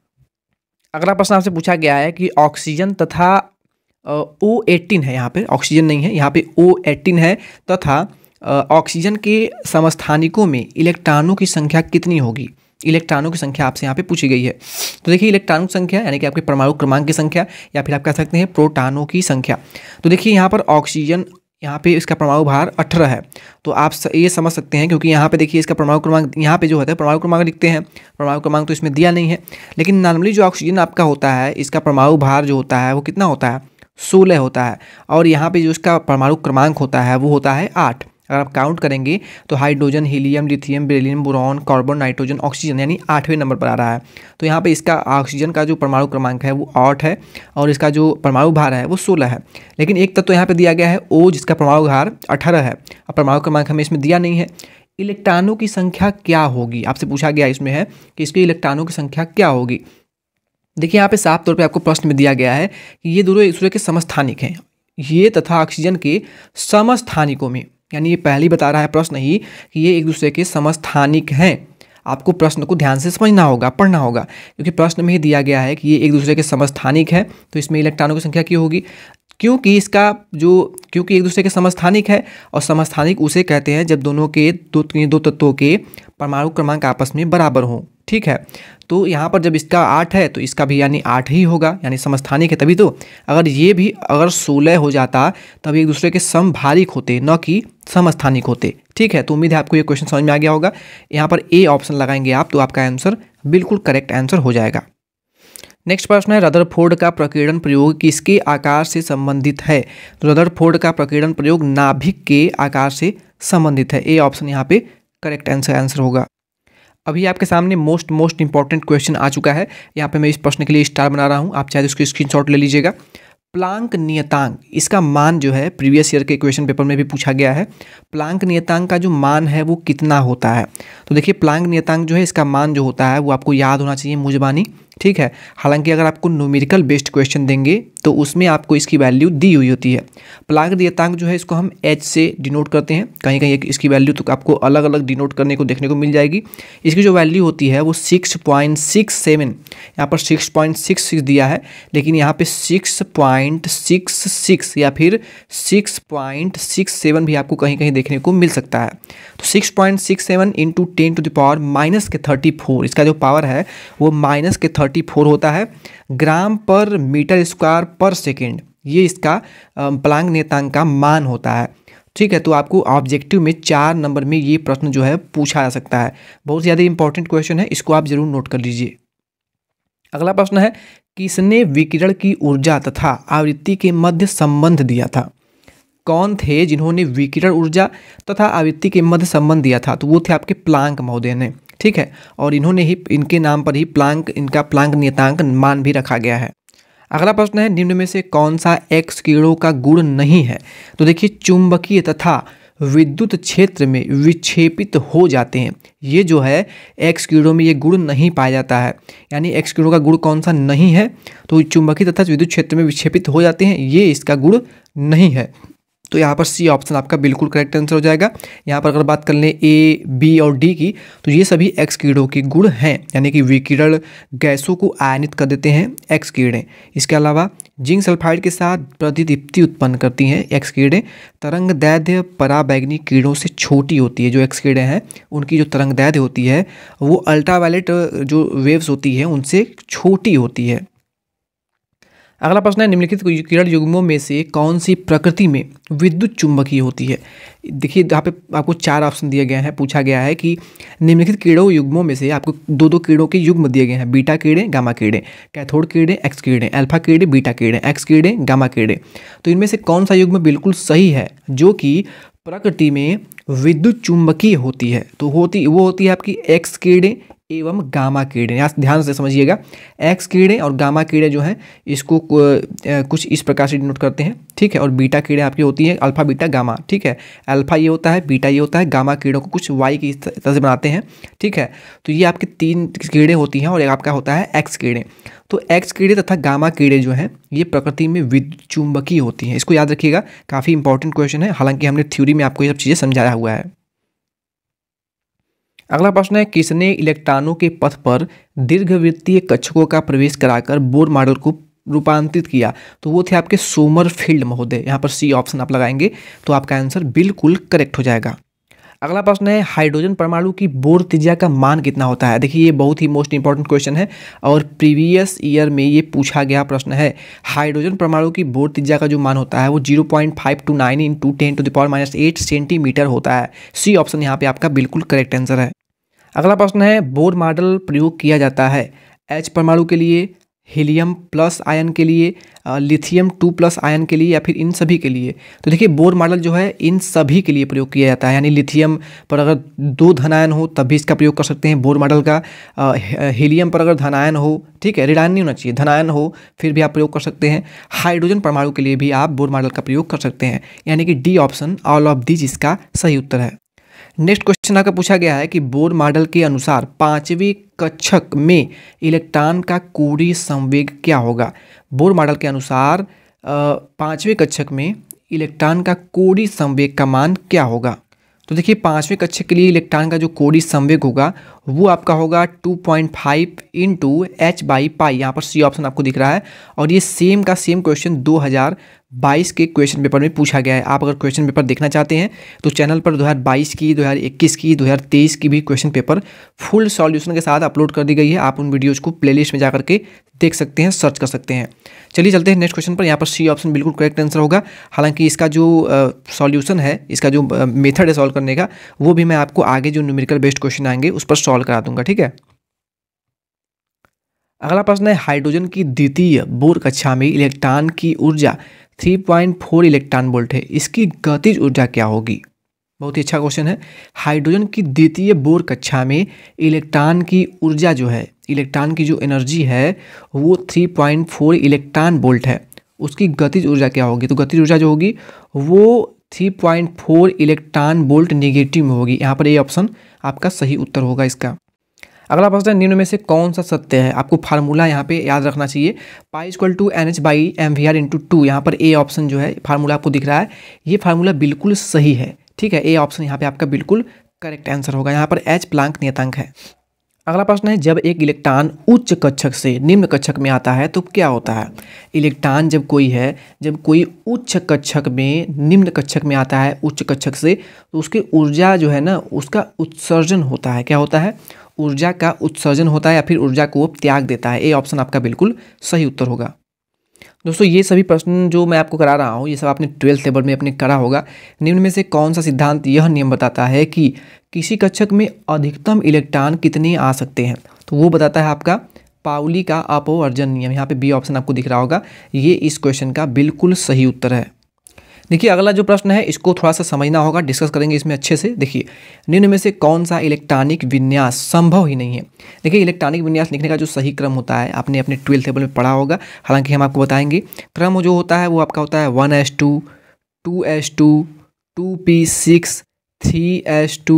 अगला प्रश्न आपसे पूछा गया है कि ऑक्सीजन तथा ओ एटीन है यहाँ पर ऑक्सीजन नहीं है यहाँ पर ओ एटीन है तथा ऑक्सीजन के समस्थानिकों में इलेक्ट्रॉनों की संख्या कितनी होगी इलेक्ट्रॉनों की संख्या आपसे यहाँ पे पूछी गई है तो देखिए इलेक्ट्रॉनों की संख्या यानी कि आपके परमाणु क्रमांक की संख्या या फिर आप कह सकते हैं प्रोटानों की संख्या तो देखिए यहाँ पर ऑक्सीजन यहाँ पे इसका परमाणु भार अठारह है तो आप ये समझ सकते हैं क्योंकि यहाँ पे देखिए इसका परमाणु क्रमांक यहाँ पे जो होता है परमाणु क्रमांक लिखते हैं परमाणु क्रमांक तो इसमें दिया नहीं है लेकिन नॉर्मली जो ऑक्सीजन आपका होता है इसका परमाणु भार जो होता है वो कितना होता है सोलह होता है और यहाँ पे जो इसका परमाणु क्रमांक होता है वो होता है आठ अगर आप काउंट करेंगे तो hydrogen helium lithium beryllium boron carbon nitrogen oxygen यानी आठवें नंबर पर आ रहा है तो यहाँ पे इसका ऑक्सीजन का जो परमाणु क्रमांक है वो आठ है और इसका जो परमाणु भार है वो सोलह है लेकिन एक तत्व तो यहाँ पर दिया गया है ओ जिसका परमाणु भार अठारह है और परमाणु क्रमांक हमें इसमें दिया नहीं है इलेक्ट्रॉनों की संख्या क्या होगी आपसे पूछा गया इसमें है कि इसके इलेक्ट्रॉनों की संख्या क्या होगी देखिए यहाँ पे साफ तौर पे आपको प्रश्न में दिया गया है कि ये दोनों एक दूसरे के समस्थानिक हैं ये तथा ऑक्सीजन के समस्थानिकों में यानी ये पहले ही बता रहा है प्रश्न ही कि ये एक दूसरे के समस्थानिक हैं आपको प्रश्न को ध्यान से समझना होगा पढ़ना होगा क्योंकि प्रश्न में ही दिया गया है कि ये एक दूसरे के समस्थानिक है तो इसमें इलेक्ट्रॉनों की संख्या क्यों होगी क्योंकि इसका जो क्योंकि एक दूसरे के समस्थानिक है और समस्थानिक उसे कहते हैं जब दोनों के दो दो तत्वों के परमाणु क्रमांक आपस में बराबर हों ठीक है तो यहाँ पर जब इसका आठ है तो इसका भी यानी आठ ही होगा यानी समस्थानिक है तभी तो अगर ये भी अगर सोलह हो जाता तब एक दूसरे के समभारिक होते न कि समस्थानिक होते ठीक है तो उम्मीद है आपको ये क्वेश्चन समझ में आ गया होगा यहाँ पर ए ऑप्शन लगाएंगे आप तो आपका आंसर बिल्कुल करेक्ट आंसर हो जाएगा नेक्स्ट प्रश्न है रदरफोर्ड का प्रकीर्णन प्रयोग किसके आकार से संबंधित है तो रदरफोर्ड का प्रकीर्णन प्रयोग नाभिक के आकार से संबंधित है ए ऑप्शन यहाँ पे करेक्ट आंसर आंसर होगा अभी आपके सामने मोस्ट मोस्ट इंपॉर्टेंट क्वेश्चन आ चुका है यहाँ पे मैं इस प्रश्न के लिए स्टार बना रहा हूँ आप चाहे उसकी तो स्क्रीनशॉट ले लीजिएगा प्लांक नियतांक इसका मान जो है प्रीवियस ईयर के क्वेश्चन पेपर में भी पूछा गया है प्लांक नियतांक का जो मान है वो कितना होता है तो देखिए प्लांक नियतांक जो है इसका मान जो होता है वो आपको याद होना चाहिए मुझबानी ठीक है हालांकि अगर आपको न्यूमेरिकल बेस्ड क्वेश्चन देंगे तो उसमें आपको इसकी वैल्यू दी हुई होती है प्लाग दियतांक जो है इसको हम एच से डिनोट करते हैं कहीं कहीं इसकी वैल्यू तो आपको अलग अलग डिनोट करने को देखने को मिल जाएगी इसकी जो वैल्यू होती है वो सिक्स पॉइंट सिक्स सेवन यहाँ पर सिक्स पॉइंट सिक्स सिक्स दिया है लेकिन यहाँ पे सिक्स पॉइंट सिक्स सिक्स या फिर सिक्स पॉइंट सिक्स सेवन भी आपको कहीं कहीं देखने को मिल सकता है तो six point six seven into ten to the power minus के थर्टी फोर इसका जो पावर है वो माइनस के थर्टी फोर होता है ग्राम पर मीटर स्क्वायर पर सेकेंड ये इसका प्लांग नेतांग का मान होता है ठीक है तो आपको ऑब्जेक्टिव में चार नंबर में ये प्रश्न जो है पूछा जा सकता है बहुत ज़्यादा इंपॉर्टेंट क्वेश्चन है इसको आप जरूर नोट कर लीजिए अगला प्रश्न है किसने विकिरण की ऊर्जा तथा आवृत्ति के मध्य संबंध दिया था कौन थे जिन्होंने विकिरण ऊर्जा तथा आवृत्ति के मध्य संबंध दिया था तो वो थे आपके प्लांक महोदय ने ठीक है और इन्होंने ही इनके नाम पर ही प्लांक इनका प्लांक नियतांक मान भी रखा गया है अगला प्रश्न है निम्न में से कौन सा एक्स किरणों का गुण नहीं है तो देखिए चुंबकीय तथा विद्युत क्षेत्र में विक्षेपित हो जाते हैं ये जो है एक्स किरणों में ये गुण नहीं पाया जाता है यानी एक्स किरणों का गुण कौन सा नहीं है तो चुंबकीय तथा विद्युत क्षेत्र में विक्षेपित हो जाते हैं ये इसका गुण नहीं है तो यहाँ पर सी ऑप्शन आपका बिल्कुल करेक्ट आंसर हो जाएगा यहाँ पर अगर बात कर लें ए बी और डी की तो ये सभी एक्स कीड़ों के गुण हैं यानी कि विकिरण गैसों को आयनित कर देते हैं एक्स कीड़े इसके अलावा जिंक सल्फाइड के साथ प्रतिदीप्ति उत्पन्न करती हैं एक्स कीड़े तरंग दैर्ध्य पराबैगनी कीड़ों से छोटी होती है जो एक्स कीड़े हैं उनकी जो तरंग दैर्ध्य होती है वो अल्ट्रावायलेट जो वेव्स होती है उनसे छोटी होती है अगला प्रश्न है निम्नलिखित किरण युग्मों में से कौन सी प्रकृति में विद्युत चुंबकीय होती है देखिए यहाँ पे आपको चार ऑप्शन दिए गए हैं पूछा गया है कि निम्नलिखित कीड़ों युग्मों में से आपको दो दो कीड़ों के युग्म दिए गए हैं बीटा कीड़े गामा कीड़े कैथोड कीड़े एक्स कीड़े अल्फा कीड़े बीटा कीड़े एक्स कीड़े गामा कीड़े तो इनमें से कौन सा युग्म बिल्कुल सही है जो कि प्रकृति में विद्युत चुंबकीय होती है तो होती वो होती है आपकी एक्स कीड़े एवं गामा कीड़े यहाँ ध्यान से समझिएगा एक्स कीड़े और गामा कीड़े जो हैं इसको कुछ इस प्रकार से डिनोट करते हैं ठीक है और बीटा कीड़े आपकी होती है अल्फा बीटा गामा ठीक है अल्फा ये होता है बीटा ये होता है गामा कीड़ों को कुछ वाई की तरह से बनाते हैं ठीक है तो ये आपके तीन कीड़े होती हैं और एक आपका होता है एक्स कीड़े तो एक्स कीड़े तथा गामा कीड़े जो हैं ये प्रकृति में विद्युत चुंबकीय होती हैं इसको याद रखिएगा काफ़ी इंपॉर्टेंट क्वेश्चन है हालांकि हमने थ्योरी में आपको ये सब चीज़ें समझाया हुआ है अगला प्रश्न है किसने इलेक्ट्रॉनों के पथ पर दीर्घवृत्तीय कक्षकों का प्रवेश कराकर बोर मॉडल को रूपांतरित किया तो वो थे आपके सोमर फील्ड महोदय यहाँ पर सी ऑप्शन आप लगाएंगे तो आपका आंसर बिल्कुल करेक्ट हो जाएगा अगला प्रश्न है हाइड्रोजन परमाणु की बोर त्रिज्या का मान कितना होता है देखिए ये बहुत ही मोस्ट इंपॉर्टेंट क्वेश्चन है और प्रीवियस ईयर में ये पूछा गया प्रश्न है हाइड्रोजन परमाणु की बोर त्रिज्या का जो मान होता है वो zero point five two nine into ten to power minus eight centimetre होता है सी ऑप्शन यहाँ पे आपका बिल्कुल करेक्ट आंसर है अगला प्रश्न है बोर मॉडल प्रयोग किया जाता है एच परमाणु के लिए हीलियम प्लस आयन के लिए लिथियम टू प्लस आयन के लिए या फिर इन सभी के लिए तो देखिए बोर मॉडल जो है इन सभी के लिए प्रयोग किया जाता है यानी लिथियम पर अगर दो धनायन हो तब भी इसका प्रयोग कर सकते हैं बोर मॉडल का हीलियम पर अगर धनायन हो ठीक है रिडायन नहीं होना चाहिए धनायन हो फिर भी आप प्रयोग कर सकते हैं हाइड्रोजन परमाणु के लिए भी आप बोर मॉडल का प्रयोग कर सकते हैं यानी कि D option all of these इसका सही उत्तर है नेक्स्ट क्वेश्चन आपका पूछा गया है कि बोर मॉडल के अनुसार पांचवी कक्षक में इलेक्ट्रॉन का कूड़ी संवेग क्या होगा बोर मॉडल के अनुसार पांचवी कक्षक में इलेक्ट्रॉन का कूड़ी संवेग का मान क्या होगा तो देखिए पाँचवें कक्षे के लिए इलेक्ट्रॉन का जो कोडी संवेग होगा वो आपका होगा 2.5 point five into H by pi यहाँ पर सी ऑप्शन आपको दिख रहा है और ये सेम का सेम क्वेश्चन 2022 के क्वेश्चन पेपर में पूछा गया है आप अगर क्वेश्चन पेपर देखना चाहते हैं तो चैनल पर 2022 की 2021 की 2023 की भी क्वेश्चन पेपर फुल सॉल्यूशन के साथ अपलोड कर दी गई है आप उन वीडियोज़ को प्ले में जा करके देख सकते हैं सर्च कर सकते हैं चलिए चलते हैं नेक्स्ट क्वेश्चन पर यहाँ पर सी ऑप्शन बिल्कुल करेक्ट आंसर होगा हालांकि इसका जो सॉल्यूशन है इसका जो मेथड है सॉल्व करने का वो भी मैं आपको आगे जो न्यूमेरिकल बेस्ड क्वेश्चन आएंगे उस पर सॉल्व करा दूंगा ठीक है अगला प्रश्न है हाइड्रोजन की द्वितीय बोर कक्षा में इलेक्ट्रॉन की ऊर्जा 3.4 इलेक्ट्रॉन वोल्ट है इसकी गतिज ऊर्जा क्या होगी बहुत ही अच्छा क्वेश्चन है हाइड्रोजन की द्वितीय बोर कक्षा में इलेक्ट्रॉन की ऊर्जा जो है इलेक्ट्रॉन की जो एनर्जी है वो 3.4 इलेक्ट्रॉन वोल्ट है उसकी गतिज ऊर्जा क्या होगी तो गतिज ऊर्जा जो होगी वो 3.4 इलेक्ट्रॉन वोल्ट निगेटिव में होगी यहाँ पर ये ऑप्शन आपका सही उत्तर होगा इसका अगला प्रश्न है निम्न में से कौन सा सत्य है आपको फार्मूला यहाँ पे याद रखना चाहिए pi equal to N H by M V R into two यहाँ पर ए ऑप्शन जो है फार्मूला आपको दिख रहा है ये फार्मूला बिल्कुल सही है ठीक है ए ऑप्शन यहाँ पे आपका बिल्कुल करेक्ट आंसर होगा यहाँ पर एच प्लांक नियतांक है अगला प्रश्न है जब एक इलेक्ट्रॉन उच्च कक्षक से निम्न कक्षक में आता है तो क्या होता है इलेक्ट्रॉन जब कोई है जब कोई उच्च कक्षक में निम्न कक्षक में आता है उच्च कक्षक से तो उसकी ऊर्जा जो है ना उसका उत्सर्जन होता है क्या होता है ऊर्जा का उत्सर्जन होता है या फिर ऊर्जा को त्याग देता है ये ऑप्शन आपका बिल्कुल सही उत्तर होगा दोस्तों ये सभी प्रश्न जो मैं आपको करा रहा हूँ ये सब आपने ट्वेल्थ लेवल में अपने करा होगा निम्न में से कौन सा सिद्धांत यह नियम बताता है कि किसी कक्षक में अधिकतम इलेक्ट्रॉन कितने आ सकते हैं तो वो बताता है आपका पाउली का अपोवर्जन नियम यहाँ पे बी ऑप्शन आपको दिख रहा होगा ये इस क्वेश्चन का बिल्कुल सही उत्तर है देखिए अगला जो प्रश्न है इसको थोड़ा सा समझना होगा डिस्कस करेंगे इसमें अच्छे से देखिए निम्न में से कौन सा इलेक्ट्रॉनिक विन्यास संभव ही नहीं है देखिए इलेक्ट्रॉनिक विन्यास लिखने का जो सही क्रम होता है आपने अपने ट्वेल्थ टेबल में पढ़ा होगा हालांकि हम आपको बताएंगे क्रम जो होता है वो आपका होता है one S two two S two two P six three S two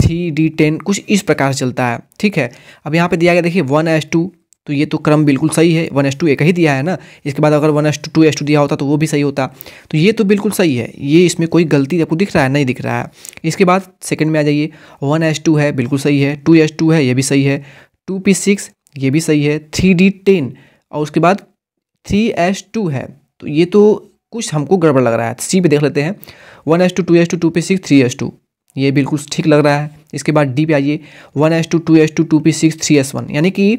three D ten कुछ इस प्रकार से चलता है ठीक है अब यहाँ पे दिया गया देखिए वन एस टू तो ये तो क्रम बिल्कुल सही है वन एस टू एक ही दिया है ना इसके बाद अगर one S two two S two दिया होता तो वो भी सही होता तो ये तो बिल्कुल सही है ये इसमें कोई गलती आपको दिख रहा है नहीं दिख रहा है इसके बाद सेकंड में आ जाइए वन एस टू है बिल्कुल सही है टू एस टू है ये भी सही है टू पी सिक्स ये भी सही है थ्री डी टेन और उसके बाद थ्री एस टू है तो ये तो कुछ हमको गड़बड़ लग रहा है सी पे देख लेते हैं one S two two S two two P six three S two ये बिल्कुल ठीक लग रहा है इसके बाद डी पे आइए one S two two S two two P six three S one यानी कि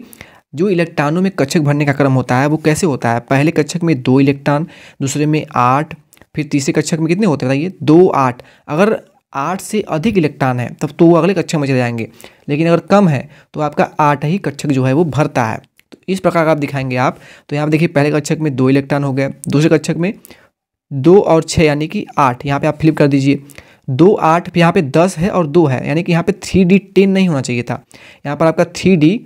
जो इलेक्ट्रॉनों में कक्षक भरने का क्रम होता है वो कैसे होता है पहले कक्षक में दो इलेक्ट्रॉन दूसरे में आठ फिर तीसरे कक्षक में कितने होते हैं बताइए दो आठ अगर आठ से अधिक इलेक्ट्रॉन है तब तो वो अगले कक्षक में चले जाएंगे लेकिन अगर कम है तो आपका आठ ही कक्षक जो है वो भरता है तो इस प्रकार का आप दिखाएंगे आप तो यहाँ पर देखिए पहले कक्षक में दो इलेक्ट्रॉन हो गए दूसरे कक्षक में दो और छः यानी कि आठ यहाँ पर आप फ्लिप कर दीजिए दो आठ यहाँ पे दस है और दो है यानी कि यहाँ पे थ्री डी टेन नहीं होना चाहिए था यहाँ पर आपका थ्री डी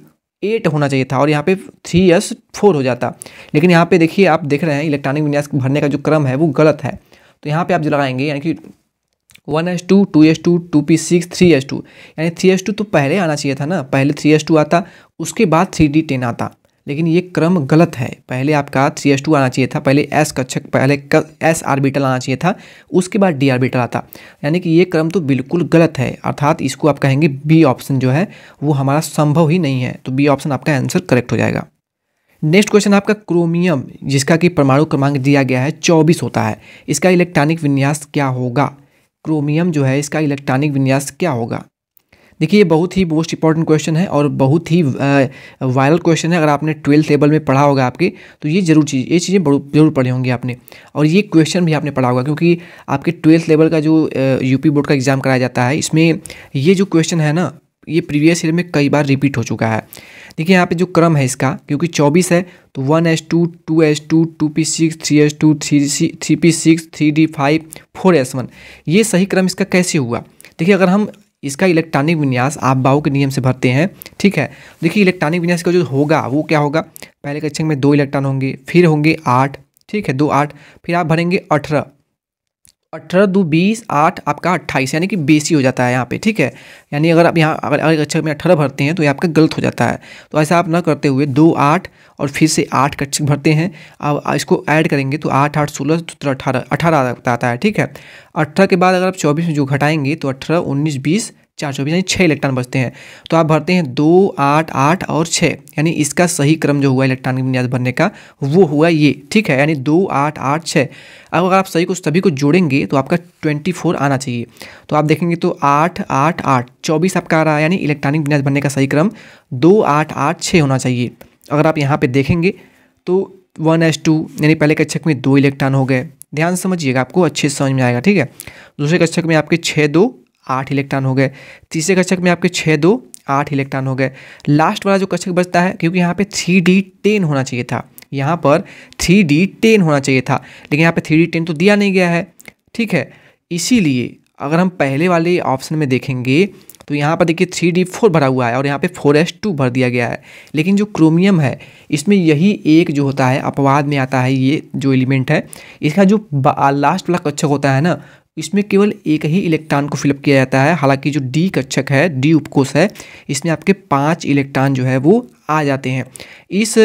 एट होना चाहिए था और यहाँ पे थ्री एस फोर हो जाता लेकिन यहाँ पे देखिए आप देख रहे हैं इलेक्ट्रॉनिक विन्यास भरने का जो क्रम है वो गलत है तो यहाँ पे आप जो लगाएंगे यानी कि one S two two S two two P six three S two यानी थ्री एस टू तो पहले आना चाहिए था ना पहले थ्री एस टू आता उसके बाद थ्री डी टेन आता लेकिन ये क्रम गलत है पहले आपका सी एस टू आना चाहिए था पहले एस कक्षक पहले एस आर्बिटल आना चाहिए था उसके बाद डी आर्बिटल आता यानी कि ये क्रम तो बिल्कुल गलत है अर्थात इसको आप कहेंगे बी ऑप्शन जो है वो हमारा संभव ही नहीं है तो बी ऑप्शन आपका आंसर करेक्ट हो जाएगा नेक्स्ट क्वेश्चन आपका क्रोमियम जिसका कि परमाणु क्रमांक दिया गया है चौबीस होता है इसका इलेक्ट्रॉनिक विन्यास क्या होगा क्रोमियम जो है इसका इलेक्ट्रॉनिक विन्यास क्या होगा देखिए ये बहुत ही मोस्ट इंपॉर्टेंट क्वेश्चन है और बहुत ही वायरल क्वेश्चन है अगर आपने ट्वेल्थ लेवल में पढ़ा होगा आपके तो ये जरूर चीज़ ये चीज़ें जरूर पढ़े होंगे आपने और ये क्वेश्चन भी आपने पढ़ा होगा क्योंकि आपके ट्वेल्थ लेवल का जो यूपी बोर्ड का एग्ज़ाम कराया जाता है इसमें ये जो क्वेश्चन है ना ये प्रीवियस ईयर में कई बार रिपीट हो चुका है देखिए यहाँ पे जो क्रम है इसका क्योंकि 24 है तो one S two two S two two P six three S two three c three p six three d five four s one ये सही क्रम इसका कैसे हुआ देखिए अगर हम इसका इलेक्ट्रॉनिक विन्यास आप बाहु के नियम से भरते हैं ठीक है देखिए इलेक्ट्रॉनिक विन्यास का जो होगा वो क्या होगा पहले कक्षक में दो इलेक्ट्रॉन होंगे फिर होंगे आठ ठीक है दो आठ फिर आप भरेंगे अठारह अठारह दो बीस आठ आपका अट्ठाईस यानी कि बेसी हो जाता है यहाँ पे ठीक है यानी अगर आप यहाँ अगर अगर कक्षा में अठारह भरते हैं तो ये आपका गलत हो जाता है तो ऐसा आप ना करते हुए दो आठ और फिर से आठ कक्षक भरते हैं अब इसको ऐड करेंगे तो आठ आठ सोलह सत्रह तो अठारह अठारह आता है ठीक है अठारह के बाद अगर आप चौबीस में जो घटाएंगे तो अठारह उन्नीस बीस चार चौबीस यानी छः इलेक्ट्रॉन बचते हैं तो आप भरते हैं दो आठ आठ और छः यानी इसका सही क्रम जो हुआ इलेक्ट्रॉन की विन्यास भरने का वो हुआ ये ठीक है यानी दो आठ आठ छः अब अगर आप सही को सभी को जोड़ेंगे तो आपका ट्वेंटी फोर आना चाहिए तो आप देखेंगे तो आठ आठ आठ चौबीस आपका आ रहा है यानी इलेक्ट्रॉनिक विन्यास भरने का सही क्रम दो आठ आठ छः होना चाहिए अगर आप यहाँ पर देखेंगे तो वन एस टू यानी पहले कक्षक में दो इलेक्ट्रॉन हो गए ध्यान समझिएगा आपको अच्छे से समझ में आएगा ठीक है दूसरे कक्षक में आपके छः दो आठ इलेक्ट्रॉन हो गए तीसरे कक्षक में आपके छः दो आठ इलेक्ट्रॉन हो गए लास्ट वाला जो कक्षक बचता है क्योंकि यहाँ पे थ्री डी टेन होना चाहिए था यहाँ पर थ्री डी टेन होना चाहिए था लेकिन यहाँ पे थ्री डी टेन तो दिया नहीं गया है ठीक है इसीलिए अगर हम पहले वाले ऑप्शन में देखेंगे तो यहाँ पर देखिए थ्री डी फोर भरा हुआ है और यहाँ पे फोर एस टू भर दिया गया है लेकिन जो क्रोमियम है इसमें यही एक जो होता है अपवाद में आता है ये जो एलिमेंट है इसका जो लास्ट वाला कक्षक होता है ना इसमें केवल एक ही इलेक्ट्रॉन को फिलअप किया जाता है हालांकि जो डी कक्षक है डी उपकोष है इसमें आपके पांच इलेक्ट्रॉन जो है वो आ जाते हैं इस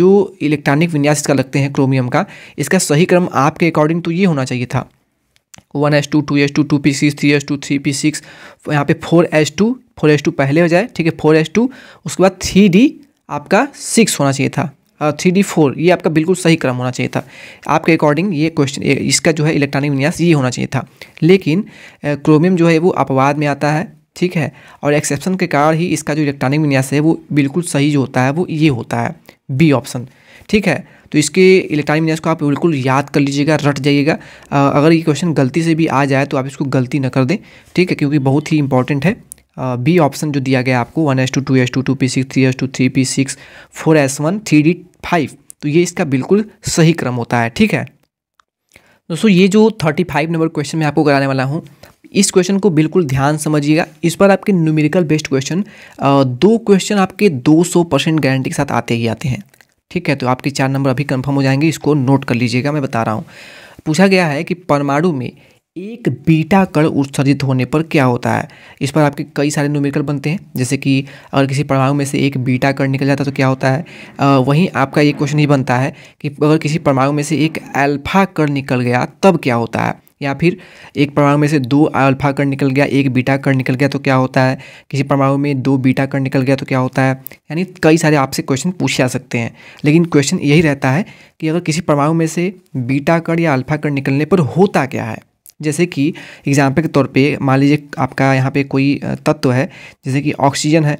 जो इलेक्ट्रॉनिक विन्यास का लगते हैं क्रोमियम का इसका सही क्रम आपके अकॉर्डिंग तो ये होना चाहिए था one S two two S two two P six three S two three p six यहाँ पे four s two four s two पहले हो जाए ठीक है फोर एस टू उसके बाद थ्री डी आपका सिक्स होना चाहिए था थ्री डी फोर ये आपका बिल्कुल सही क्रम होना चाहिए था आपके अकॉर्डिंग ये क्वेश्चन इसका जो है इलेक्ट्रॉनिक विन्यास ये होना चाहिए था लेकिन क्रोमियम जो है वो अपवाद में आता है ठीक है और एक्सेप्शन के कारण ही इसका जो इलेक्ट्रॉनिक विन्यास है वो बिल्कुल सही जो होता है वो ये होता है बी ऑप्शन ठीक है तो इसके इलेक्ट्रॉनिक विन्यास को आप बिल्कुल याद कर लीजिएगा रट जाइएगा अगर ये क्वेश्चन गलती से भी आ जाए तो आप इसको गलती न कर दें ठीक है क्योंकि बहुत ही इंपॉर्टेंट है बी ऑप्शन जो दिया गया आपको one S two two S two two P six three S two three p six four s one three d five तो ये इसका बिल्कुल सही क्रम होता है ठीक है दोस्तों ये जो थर्टी फाइव नंबर क्वेश्चन मैं आपको कराने वाला हूँ इस क्वेश्चन को बिल्कुल ध्यान समझिएगा इस पर आपके न्यूमेरिकल बेस्ड क्वेश्चन दो क्वेश्चन आपके 200 परसेंट गारंटी के साथ आते ही आते हैं ठीक है तो आपके चार नंबर अभी कंफर्म हो जाएंगे इसको नोट कर लीजिएगा मैं बता रहा हूँ पूछा गया है कि परमाणु में एक बीटा कण उत्सर्जित होने पर क्या होता है इस पर आपके कई सारे न्यूमेरिकल बनते हैं जैसे कि अगर किसी परमाणु में से एक बीटा कण निकल जाता है तो क्या होता है आ, वहीं आपका ये क्वेश्चन ही बनता है कि अगर किसी परमाणु में से एक अल्फा कण निकल गया तब क्या होता है या फिर एक परमाणु में से दो अल्फा कण निकल गया एक बीटा कण निकल गया तो क्या होता है किसी परमाणु में दो बीटा कण निकल गया तो क्या होता है यानी कई सारे आपसे क्वेश्चन पूछे जा सकते हैं लेकिन क्वेश्चन यही रहता है कि अगर किसी परमाणु में से बीटा कण या अल्फा कण निकलने पर होता क्या है जैसे कि एग्जाम्पल के तौर पे मान लीजिए आपका यहाँ पे कोई तत्व है जैसे कि ऑक्सीजन है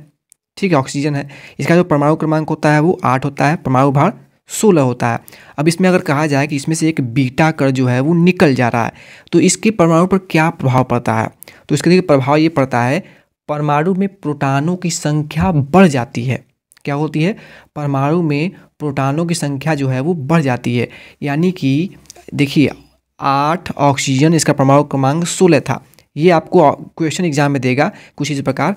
ठीक है ऑक्सीजन है इसका जो परमाणु क्रमांक होता है वो आठ होता है परमाणु भार सोलह होता है अब इसमें अगर कहा जाए कि इसमें से एक बीटा कर जो है वो निकल जा रहा है तो इसके परमाणु पर क्या प्रभाव पड़ता है तो इसके लिए प्रभाव ये पड़ता है परमाणु में प्रोटानों की संख्या बढ़ जाती है क्या होती है परमाणु में प्रोटानों की संख्या जो है वो बढ़ जाती है यानी कि देखिए आठ ऑक्सीजन इसका परमाणु क्रमांक सोलह था ये आपको क्वेश्चन एग्जाम में देगा कुछ इस प्रकार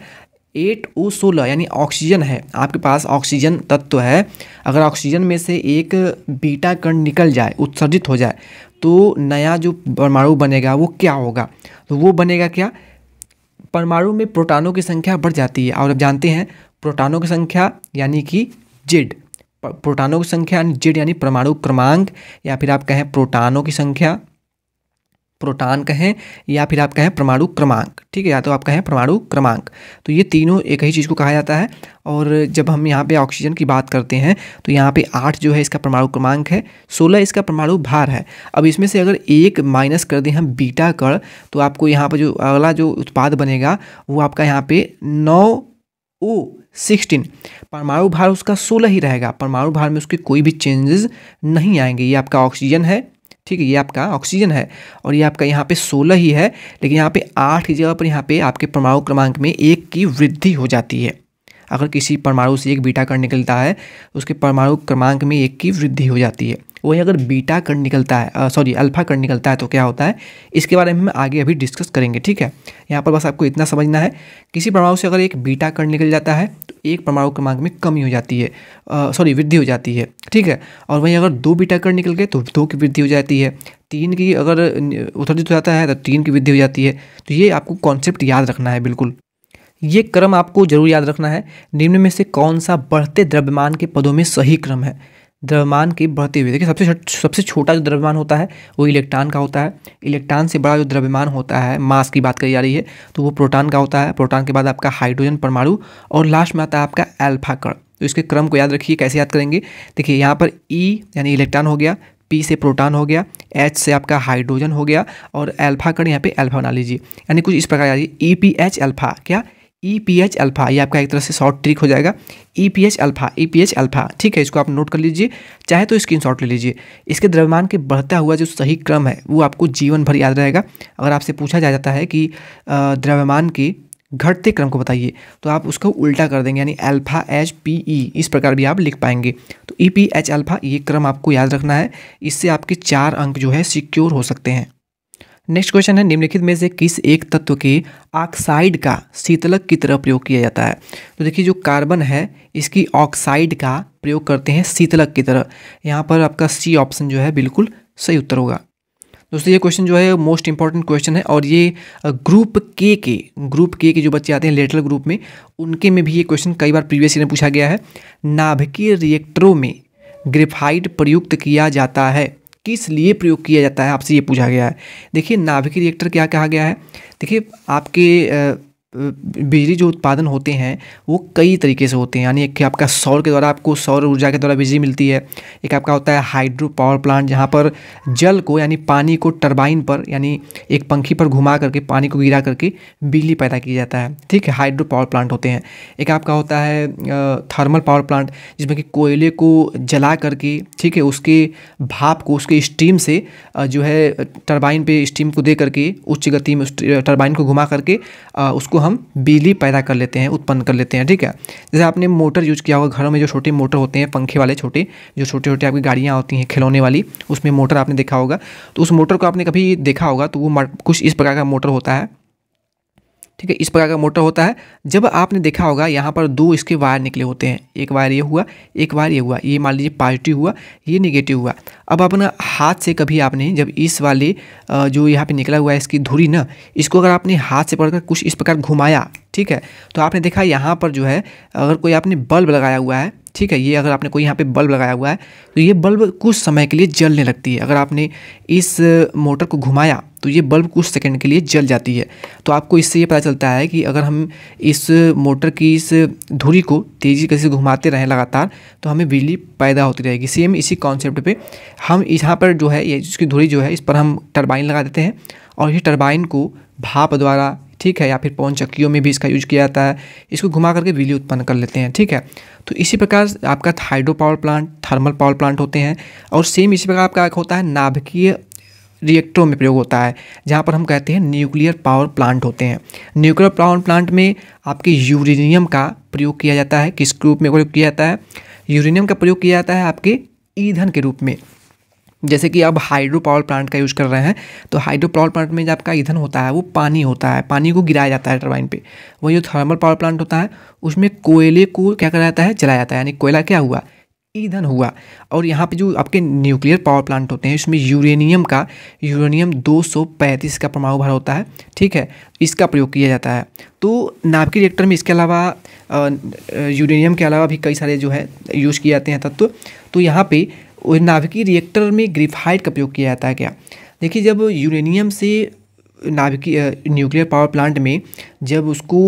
एट ओ सोलह यानी ऑक्सीजन है आपके पास ऑक्सीजन तत्व है अगर ऑक्सीजन में से एक बीटा कण निकल जाए उत्सर्जित हो जाए तो नया जो परमाणु बनेगा वो क्या होगा तो वो बनेगा क्या परमाणु में प्रोटानों की संख्या बढ़ जाती है और आप जानते हैं प्रोटानों की संख्या यानी कि जेड प्रोटानों की संख्या यानी जेड यानी परमाणु क्रमांक या फिर आप कहें प्रोटानों की संख्या प्रोटान कहें या फिर आप कहें परमाणु क्रमांक ठीक है या तो आप कहें परमाणु क्रमांक तो ये तीनों एक ही चीज़ को कहा जाता है और जब हम यहाँ पे ऑक्सीजन की बात करते हैं तो यहाँ पे आठ जो है इसका परमाणु क्रमांक है सोलह इसका परमाणु भार है अब इसमें से अगर एक माइनस कर दें हम बीटा कर तो आपको यहाँ पर जो अगला जो उत्पाद बनेगा वो आपका यहाँ पे नौ ओ सिक्सटीन परमाणु भार उसका सोलह ही रहेगा परमाणु भार में उसके कोई भी चेंजेस नहीं आएंगे ये आपका ऑक्सीजन है ठीक है ये आपका ऑक्सीजन है और ये आपका यहाँ पे सोलह ही है लेकिन यहाँ पे आठ की जगह पर यहाँ पे आपके परमाणु क्रमांक में एक की वृद्धि हो जाती है अगर किसी परमाणु से एक बीटा कर निकलता है तो उसके परमाणु क्रमांक में एक की वृद्धि हो जाती है वहीं अगर बीटा कर निकलता है सॉरी अल्फा कर निकलता है तो क्या होता है इसके बारे में हम आगे अभी डिस्कस करेंगे ठीक है यहाँ पर बस आपको इतना समझना है किसी परमाणु से अगर एक बीटा कर निकल जाता है तो एक परमाणु क्रमांक में कमी हो जाती है सॉरी वृद्धि हो जाती है ठीक है और वहीं अगर दो बीटा कर निकल गए तो दो की वृद्धि हो जाती है तीन की अगर उत्सर्जित हो जाता है तो तीन की वृद्धि हो जाती है तो ये आपको कॉन्सेप्ट याद रखना है बिल्कुल ये क्रम आपको जरूर याद रखना है निम्न में से कौन सा बढ़ते द्रव्यमान के पदों में सही क्रम है द्रव्यमान की बढ़ती हुई देखिए सबसे सबसे छोटा जो द्रव्यमान होता है वो इलेक्ट्रॉन का होता है इलेक्ट्रॉन से बड़ा जो द्रव्यमान होता है मास की बात करी जा रही है तो वो प्रोटॉन का होता है प्रोटॉन के बाद आपका हाइड्रोजन परमाणु और लास्ट में आता है आपका एल्फा कण तो इसके क्रम को याद रखिए कैसे याद करेंगे देखिए यहाँ पर ई e, यानी इलेक्ट्रॉन हो गया पी से प्रोटॉन हो गया एच से आपका हाइड्रोजन हो गया और अल्फा कण यहाँ पे अल्फा बना लीजिए यानी कुछ इस प्रकार याद ई पी एच अल्फा क्या ई पी एच अल्फा ये आपका एक तरह से शॉर्ट ट्रिक हो जाएगा E P H alpha E P H alpha ठीक है इसको आप नोट कर लीजिए चाहे तो स्क्रीन शॉट ले लीजिए इसके द्रव्यमान के बढ़ता हुआ जो सही क्रम है वो आपको जीवन भर याद रहेगा अगर आपसे पूछा जा जाता है कि द्रव्यमान के घटते क्रम को बताइए तो आप उसको उल्टा कर देंगे यानी अल्फा एच पी ई इस प्रकार भी आप लिख पाएंगे तो ई पी एच अल्फा ये क्रम आपको याद रखना है इससे आपके चार अंक जो है सिक्योर हो सकते हैं नेक्स्ट क्वेश्चन है निम्नलिखित में से किस एक तत्व के ऑक्साइड का शीतलक की तरह प्रयोग किया जाता है तो देखिए जो कार्बन है इसकी ऑक्साइड का प्रयोग करते हैं शीतलक की तरह यहाँ पर आपका सी ऑप्शन जो है बिल्कुल सही उत्तर होगा दोस्तों ये क्वेश्चन जो है मोस्ट इंपॉर्टेंट क्वेश्चन है और ये ग्रुप के के ग्रुप के के जो बच्चे आते हैं लेटरल ग्रुप में उनके में भी ये क्वेश्चन कई बार प्रीवियस ईयर में पूछा गया है नाभिकीय रिएक्टरों में ग्रेफाइट प्रयुक्त किया जाता है किस लिए प्रयोग किया जाता है आपसे ये पूछा गया है देखिए नाभिकीय रिएक्टर क्या कहा गया है देखिए आपके बिजली जो उत्पादन होते हैं वो कई तरीके से होते हैं यानी एक आपका सौर के द्वारा आपको सौर ऊर्जा के द्वारा बिजली मिलती है एक आपका होता है हाइड्रो पावर प्लांट जहाँ पर जल को यानी पानी को टरबाइन पर यानी एक पंखी पर घुमा करके पानी को गिरा करके बिजली पैदा की जाता है ठीक है हाइड्रो पावर प्लांट होते हैं एक आपका होता है थर्मल पावर प्लांट जिसमें कि कोयले को जला करके ठीक है उसके भाप को उसके स्टीम से जो है टर्बाइन पे स्टीम को दे करके उच्च गति में टर्बाइन को घुमा करके उसको हम बिजली पैदा कर लेते हैं उत्पन्न कर लेते हैं ठीक है जैसे आपने मोटर यूज किया होगा घरों में जो छोटे मोटर होते हैं पंखे वाले छोटे जो छोटे छोटे आपकी गाड़ियाँ होती हैं खिलौने वाली उसमें मोटर आपने देखा होगा तो उस मोटर को आपने कभी देखा होगा तो वो कुछ इस प्रकार का मोटर होता है ठीक है इस प्रकार का मोटर होता है जब आपने देखा होगा यहाँ पर दो इसके वायर निकले होते हैं एक वायर ये हुआ एक वायर ये हुआ ये मान लीजिए पॉजिटिव हुआ ये निगेटिव हुआ अब अपना हाथ से कभी आपने जब इस वाले जो यहाँ पे निकला हुआ है इसकी धुरी ना इसको अगर आपने हाथ से पकड़कर कुछ इस प्रकार घुमाया ठीक है तो आपने देखा यहाँ पर जो है अगर कोई आपने बल्ब लगाया हुआ है ठीक है ये अगर आपने कोई यहाँ पे बल्ब लगाया हुआ है तो ये बल्ब कुछ समय के लिए जलने लगती है अगर आपने इस मोटर को घुमाया तो ये बल्ब कुछ सेकंड के लिए जल जाती है तो आपको इससे ये पता चलता है कि अगर हम इस मोटर की इस धुरी को तेज़ी कैसे घुमाते रहें लगातार तो हमें बिजली पैदा होती रहेगी सेम इसी कॉन्सेप्ट हम यहाँ पर जो है ये इसकी धुरी जो है इस पर हम टर्बाइन लगा देते हैं और ये टर्बाइन को भाप द्वारा ठीक है या फिर पवन चक्कियों में भी इसका यूज किया जाता है इसको घुमा करके बिजली उत्पन्न कर लेते हैं ठीक है तो इसी प्रकार आपका hydro power plant thermal power plant होते हैं और सेम इसी प्रकार आपका होता है नाभिकीय रिएक्टरों में प्रयोग होता है जहाँ पर हम कहते हैं न्यूक्लियर पावर प्लांट होते हैं न्यूक्लियर पावर प्लांट में आपके यूरेनियम का प्रयोग किया जाता है किस रूप में प्रयोग किया जाता है यूरेनियम का प्रयोग किया जाता है आपके ईंधन के रूप में जैसे कि आप हाइड्रो पावर प्लांट का यूज़ कर रहे हैं तो हाइड्रो पावर प्लांट में जो आपका ईंधन होता है वो पानी होता है पानी को गिराया जाता है टरबाइन पे वही जो थर्मल पावर प्लांट होता है उसमें कोयले को क्या करा जाता है जलाया जाता है यानी कोयला क्या हुआ ईंधन हुआ और यहाँ पे जो आपके न्यूक्लियर पावर प्लांट होते हैं इसमें यूरेनियम का यूरेनियम 235 का परमाणु भर होता है ठीक है इसका प्रयोग किया जाता है तो नाभिकीय रिएक्टर में इसके अलावा यूरेनियम के अलावा भी कई सारे जो है यूज़ किए जाते हैं तत्व तो, तो यहाँ पे नाभिकीय रिएक्टर में ग्रेफाइट का प्रयोग किया जाता है क्या देखिए जब यूरेनियम से नाभिकीय न्यूक्लियर पावर प्लांट में जब उसको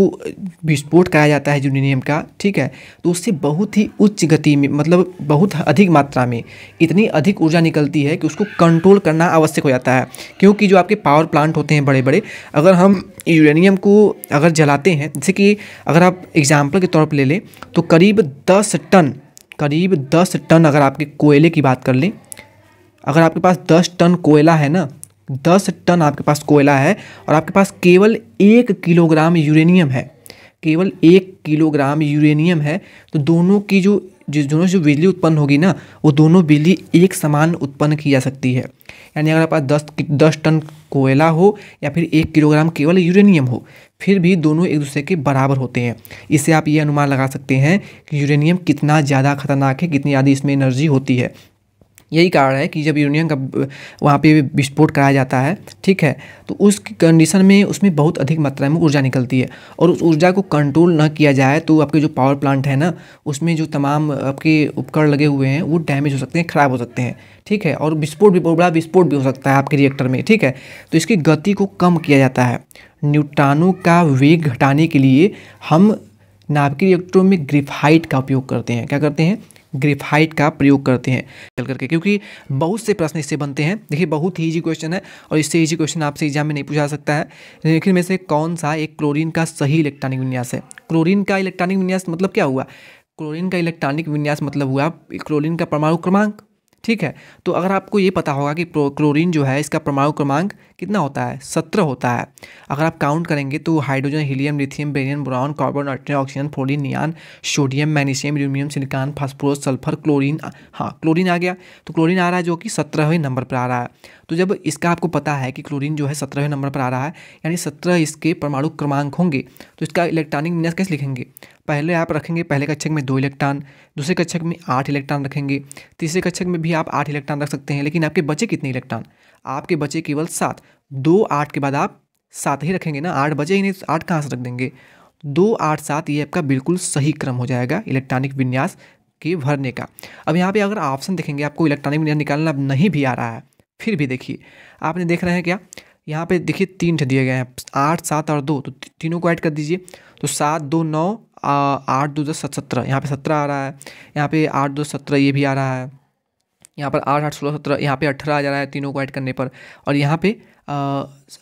विस्फोट कराया जाता है यूरेनियम का ठीक है तो उससे बहुत ही उच्च गति में मतलब बहुत अधिक मात्रा में इतनी अधिक ऊर्जा निकलती है कि उसको कंट्रोल करना आवश्यक हो जाता है क्योंकि जो आपके पावर प्लांट होते हैं बड़े बड़े अगर हम यूरेनियम को अगर जलाते हैं जैसे कि अगर आप एग्ज़ाम्पल के तौर पर ले लें तो करीब दस टन करीब दस टन अगर आपके कोयले की बात कर लें अगर आपके पास दस टन कोयला है ना दस टन आपके पास कोयला है और आपके पास केवल एक किलोग्राम यूरेनियम है केवल एक किलोग्राम यूरेनियम है तो दोनों की जो जिस दोनों से जो बिजली उत्पन्न होगी ना वो दोनों बिजली एक समान उत्पन्न की जा सकती है यानी अगर आपके पास दस दस टन कोयला हो या फिर एक किलोग्राम केवल यूरेनियम हो फिर भी दोनों एक दूसरे के बराबर होते हैं इससे आप ये अनुमान लगा सकते हैं कि यूरेनियम कितना ज़्यादा खतरनाक है कितनी ज़्यादा इसमें एनर्जी होती है यही कारण है कि जब यूरेनियम का वहाँ पे विस्फोट कराया जाता है ठीक है तो उस कंडीशन में उसमें बहुत अधिक मात्रा में ऊर्जा निकलती है और उस ऊर्जा को कंट्रोल ना किया जाए तो आपके जो पावर प्लांट है ना उसमें जो तमाम आपके उपकरण लगे हुए हैं वो डैमेज हो सकते हैं ख़राब हो सकते हैं ठीक है और विस्फोट भी बहुत बड़ा विस्फोट भी हो सकता है आपके रिएक्टर में ठीक है तो इसकी गति को कम किया जाता है न्यूट्रानों का वेग घटाने के लिए हम नाभिकीय रिएक्टरों में ग्रेफाइट का उपयोग करते हैं क्या करते हैं ग्रेफाइट का प्रयोग करते हैं चल करके क्योंकि बहुत से प्रश्न इससे बनते हैं देखिए बहुत ही ईजी क्वेश्चन है और इससे ईजी क्वेश्चन आपसे एग्जाम में नहीं पूछा सकता है लेकिन में से कौन सा एक क्लोरीन का सही इलेक्ट्रॉनिक विन्यास है क्लोरीन का इलेक्ट्रॉनिक विन्यास मतलब क्या हुआ क्लोरीन का इलेक्ट्रॉनिक विन्यास मतलब हुआ क्लोरीन का परमाणु क्रमांक ठीक है तो अगर आपको ये पता होगा कि क्लोरीन जो है इसका परमाणु क्रमांक कितना होता है सत्रह होता है अगर आप काउंट करेंगे तो hydrogen helium lithium beryllium boron carbon nitrogen oxygen fluorine neon sodium magnesium aluminium silicon phosphorus sulphur chlorine हाँ क्लोरीन आ गया तो क्लोरीन आ रहा है जो कि सत्रहवें नंबर पर आ रहा है तो जब इसका आपको पता है कि क्लोरीन जो है सत्रहवें नंबर पर आ रहा है यानी सत्रह इसके परमाणु क्रमांक होंगे तो इसका इलेक्ट्रॉनिक विन्यास कैसे लिखेंगे पहले आप रखेंगे पहले कक्षक में दो इलेक्ट्रॉन दूसरे कक्षक में आठ इलेक्ट्रॉन रखेंगे तीसरे कक्षक में भी आप आठ इलेक्ट्रॉन रख सकते हैं लेकिन आपके बचे कितने इलेक्ट्रॉन आपके बचे केवल सात दो आठ के बाद आप सात ही रखेंगे ना आठ बजे ही नहीं तो आठ कहाँ से रख देंगे दो आठ सात ये आपका बिल्कुल सही क्रम हो जाएगा इलेक्ट्रॉनिक विन्यास के भरने का अब यहाँ पे अगर ऑप्शन देखेंगे आपको इलेक्ट्रॉनिक विन्यास निकालना अब नहीं भी आ रहा है फिर भी देखिए आपने देख रहे हैं क्या यहाँ पे देखिए तीन दिए गए हैं आठ सात और दो तो तीनों को ऐड कर दीजिए तो सात दो नौ आठ दो दस सत्रह यहाँ पे सत्रह आ रहा है यहाँ पे आठ दो सत्रह ये भी आ रहा है यहाँ पर आठ आठ सोलह सत्रह यहाँ पे अट्ठारह आ जा रहा है तीनों को ऐड करने पर और यहाँ पे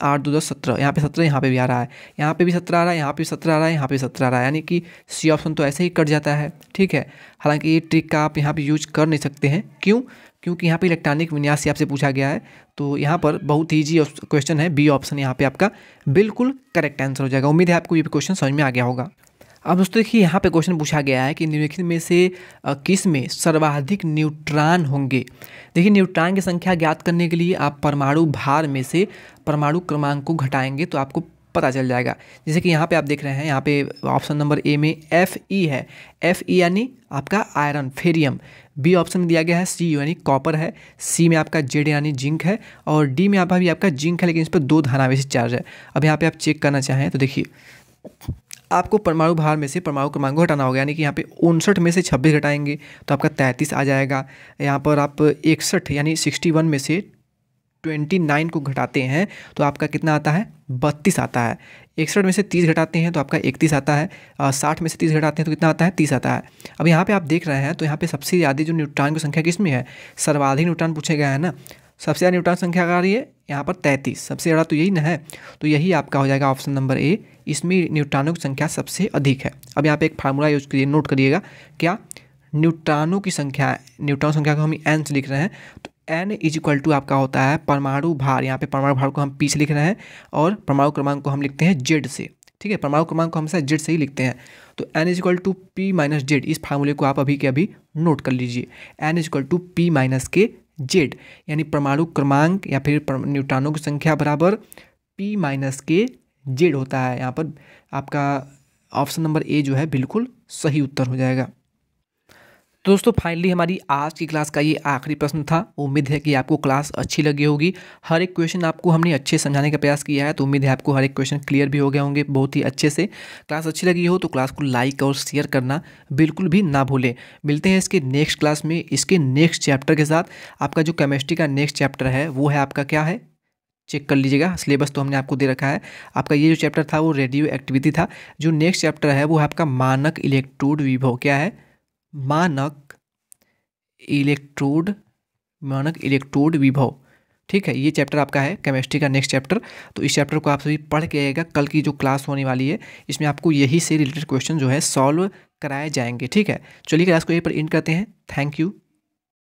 आठ दो दस सत्रह यहाँ पे सत्रह यहाँ पे भी आ रहा है यहाँ पे भी सत्रह आ रहा है यहाँ पे सत्रह आ रहा है यहाँ पे सत्रह आ रहा है यानी कि सी ऑप्शन तो ऐसे ही कट जाता है ठीक है हालांकि ये ट्रिक का आप यहाँ पे यूज कर नहीं सकते हैं क्यों क्योंकि यहाँ पे इलेक्ट्रॉनिक विन्यास आपसे पूछा गया है तो यहाँ पर बहुत ईजी क्वेश्चन है बी ऑप्शन यहाँ पे आपका बिल्कुल करेक्ट आंसर हो जाएगा उम्मीद है आपको ये क्वेश्चन समझ में आ गया होगा अब दोस्तों देखिए यहाँ पे क्वेश्चन पूछा गया है कि निम्नलिखित में से किस में सर्वाधिक न्यूट्रॉन होंगे देखिए न्यूट्रॉन की संख्या ज्ञात करने के लिए आप परमाणु भार में से परमाणु क्रमांक को घटाएंगे तो आपको पता चल जाएगा जैसे कि यहाँ पे आप देख रहे हैं यहाँ पे ऑप्शन नंबर ए में एफ ई है एफ ई यानी आपका आयरन फेरियम बी ऑप्शन में दिया गया है सी यानी कॉपर है सी में आपका जेड यानी जिंक है और डी में आपका भी आपका जिंक है लेकिन इस पर दो धनावेश चार्ज है अब यहाँ पर आप चेक करना चाहें तो देखिए आपको परमाणु भार में से परमाणु क्रमांक को हटाना होगा यानी कि यहाँ पे उनसठ में से छब्बीस घटाएंगे तो आपका तैंतीस आ जाएगा यहाँ पर आप इकसठ यानी सिक्सटी वन में से ट्वेंटी नाइन को घटाते हैं तो आपका कितना आता है बत्तीस आता है इकसठ में से तीस घटाते हैं तो आपका इकतीस आता है साठ में से तीस घटाते हैं तो कितना आता है तीस आता है अब यहाँ पे आप देख रहे हैं तो यहाँ पे सबसे ज़्यादा जो न्यूट्रॉन की संख्या किस में है सर्वाधिक न्यूट्रॉन पूछे गए हैं ना सबसे ज़्यादा न्यूट्रॉन संख्या आ रही है यहाँ पर तैंतीस सबसे ज़्यादा तो यही ना है तो यही आपका हो जाएगा ऑप्शन नंबर ए इसमें न्यूट्रॉनों की संख्या सबसे अधिक है अब यहाँ पे एक फार्मूला यूज करिए नोट करिएगा क्या न्यूट्रॉनों की संख्या न्यूट्रॉन संख्या को हम एन से लिख रहे हैं तो एन इज इक्वल टू आपका होता है परमाणु भार यहाँ पे परमाणु भार को हम पी से लिख रहे हैं और परमाणु क्रमांक को हम लिखते हैं जेड से ठीक है परमाणु क्रमांक को हमेशा जेड से ही लिखते हैं तो N is equal to P minus Z इस फार्मूले को आप अभी के अभी नोट कर लीजिए N is equal to P minus के जेड यानी परमाणु क्रमांक या फिर न्यूट्रॉनों की संख्या बराबर पी माइनस के जेड होता है यहाँ पर आपका ऑप्शन नंबर ए जो है बिल्कुल सही उत्तर हो जाएगा तो दोस्तों फाइनली हमारी आज की क्लास का ये आखिरी प्रश्न था उम्मीद है कि आपको क्लास अच्छी लगी होगी हर एक क्वेश्चन आपको हमने अच्छे समझाने का प्रयास किया है तो उम्मीद है आपको हर एक क्वेश्चन क्लियर भी हो गए होंगे बहुत ही अच्छे से क्लास अच्छी लगी हो तो क्लास को लाइक और शेयर करना बिल्कुल भी ना भूलें मिलते हैं इसके नेक्स्ट क्लास में इसके नेक्स्ट चैप्टर के साथ आपका जो केमिस्ट्री का नेक्स्ट चैप्टर है वो है आपका क्या है चेक कर लीजिएगा सिलेबस तो हमने आपको दे रखा है आपका ये जो चैप्टर था वो रेडियो एक्टिविटी था जो नेक्स्ट चैप्टर है वो है आपका मानक इलेक्ट्रोड विभव क्या है मानक इलेक्ट्रोड मानक इलेक्ट्रोड विभव ठीक है ये चैप्टर आपका है केमिस्ट्री का नेक्स्ट चैप्टर तो इस चैप्टर को आप सभी पढ़ के आएगा कल की जो क्लास होने वाली है इसमें आपको यही से रिलेटेड क्वेश्चन जो है सॉल्व कराए जाएंगे ठीक है चलिए क्लास को यहीं पर इन करते हैं थैंक यू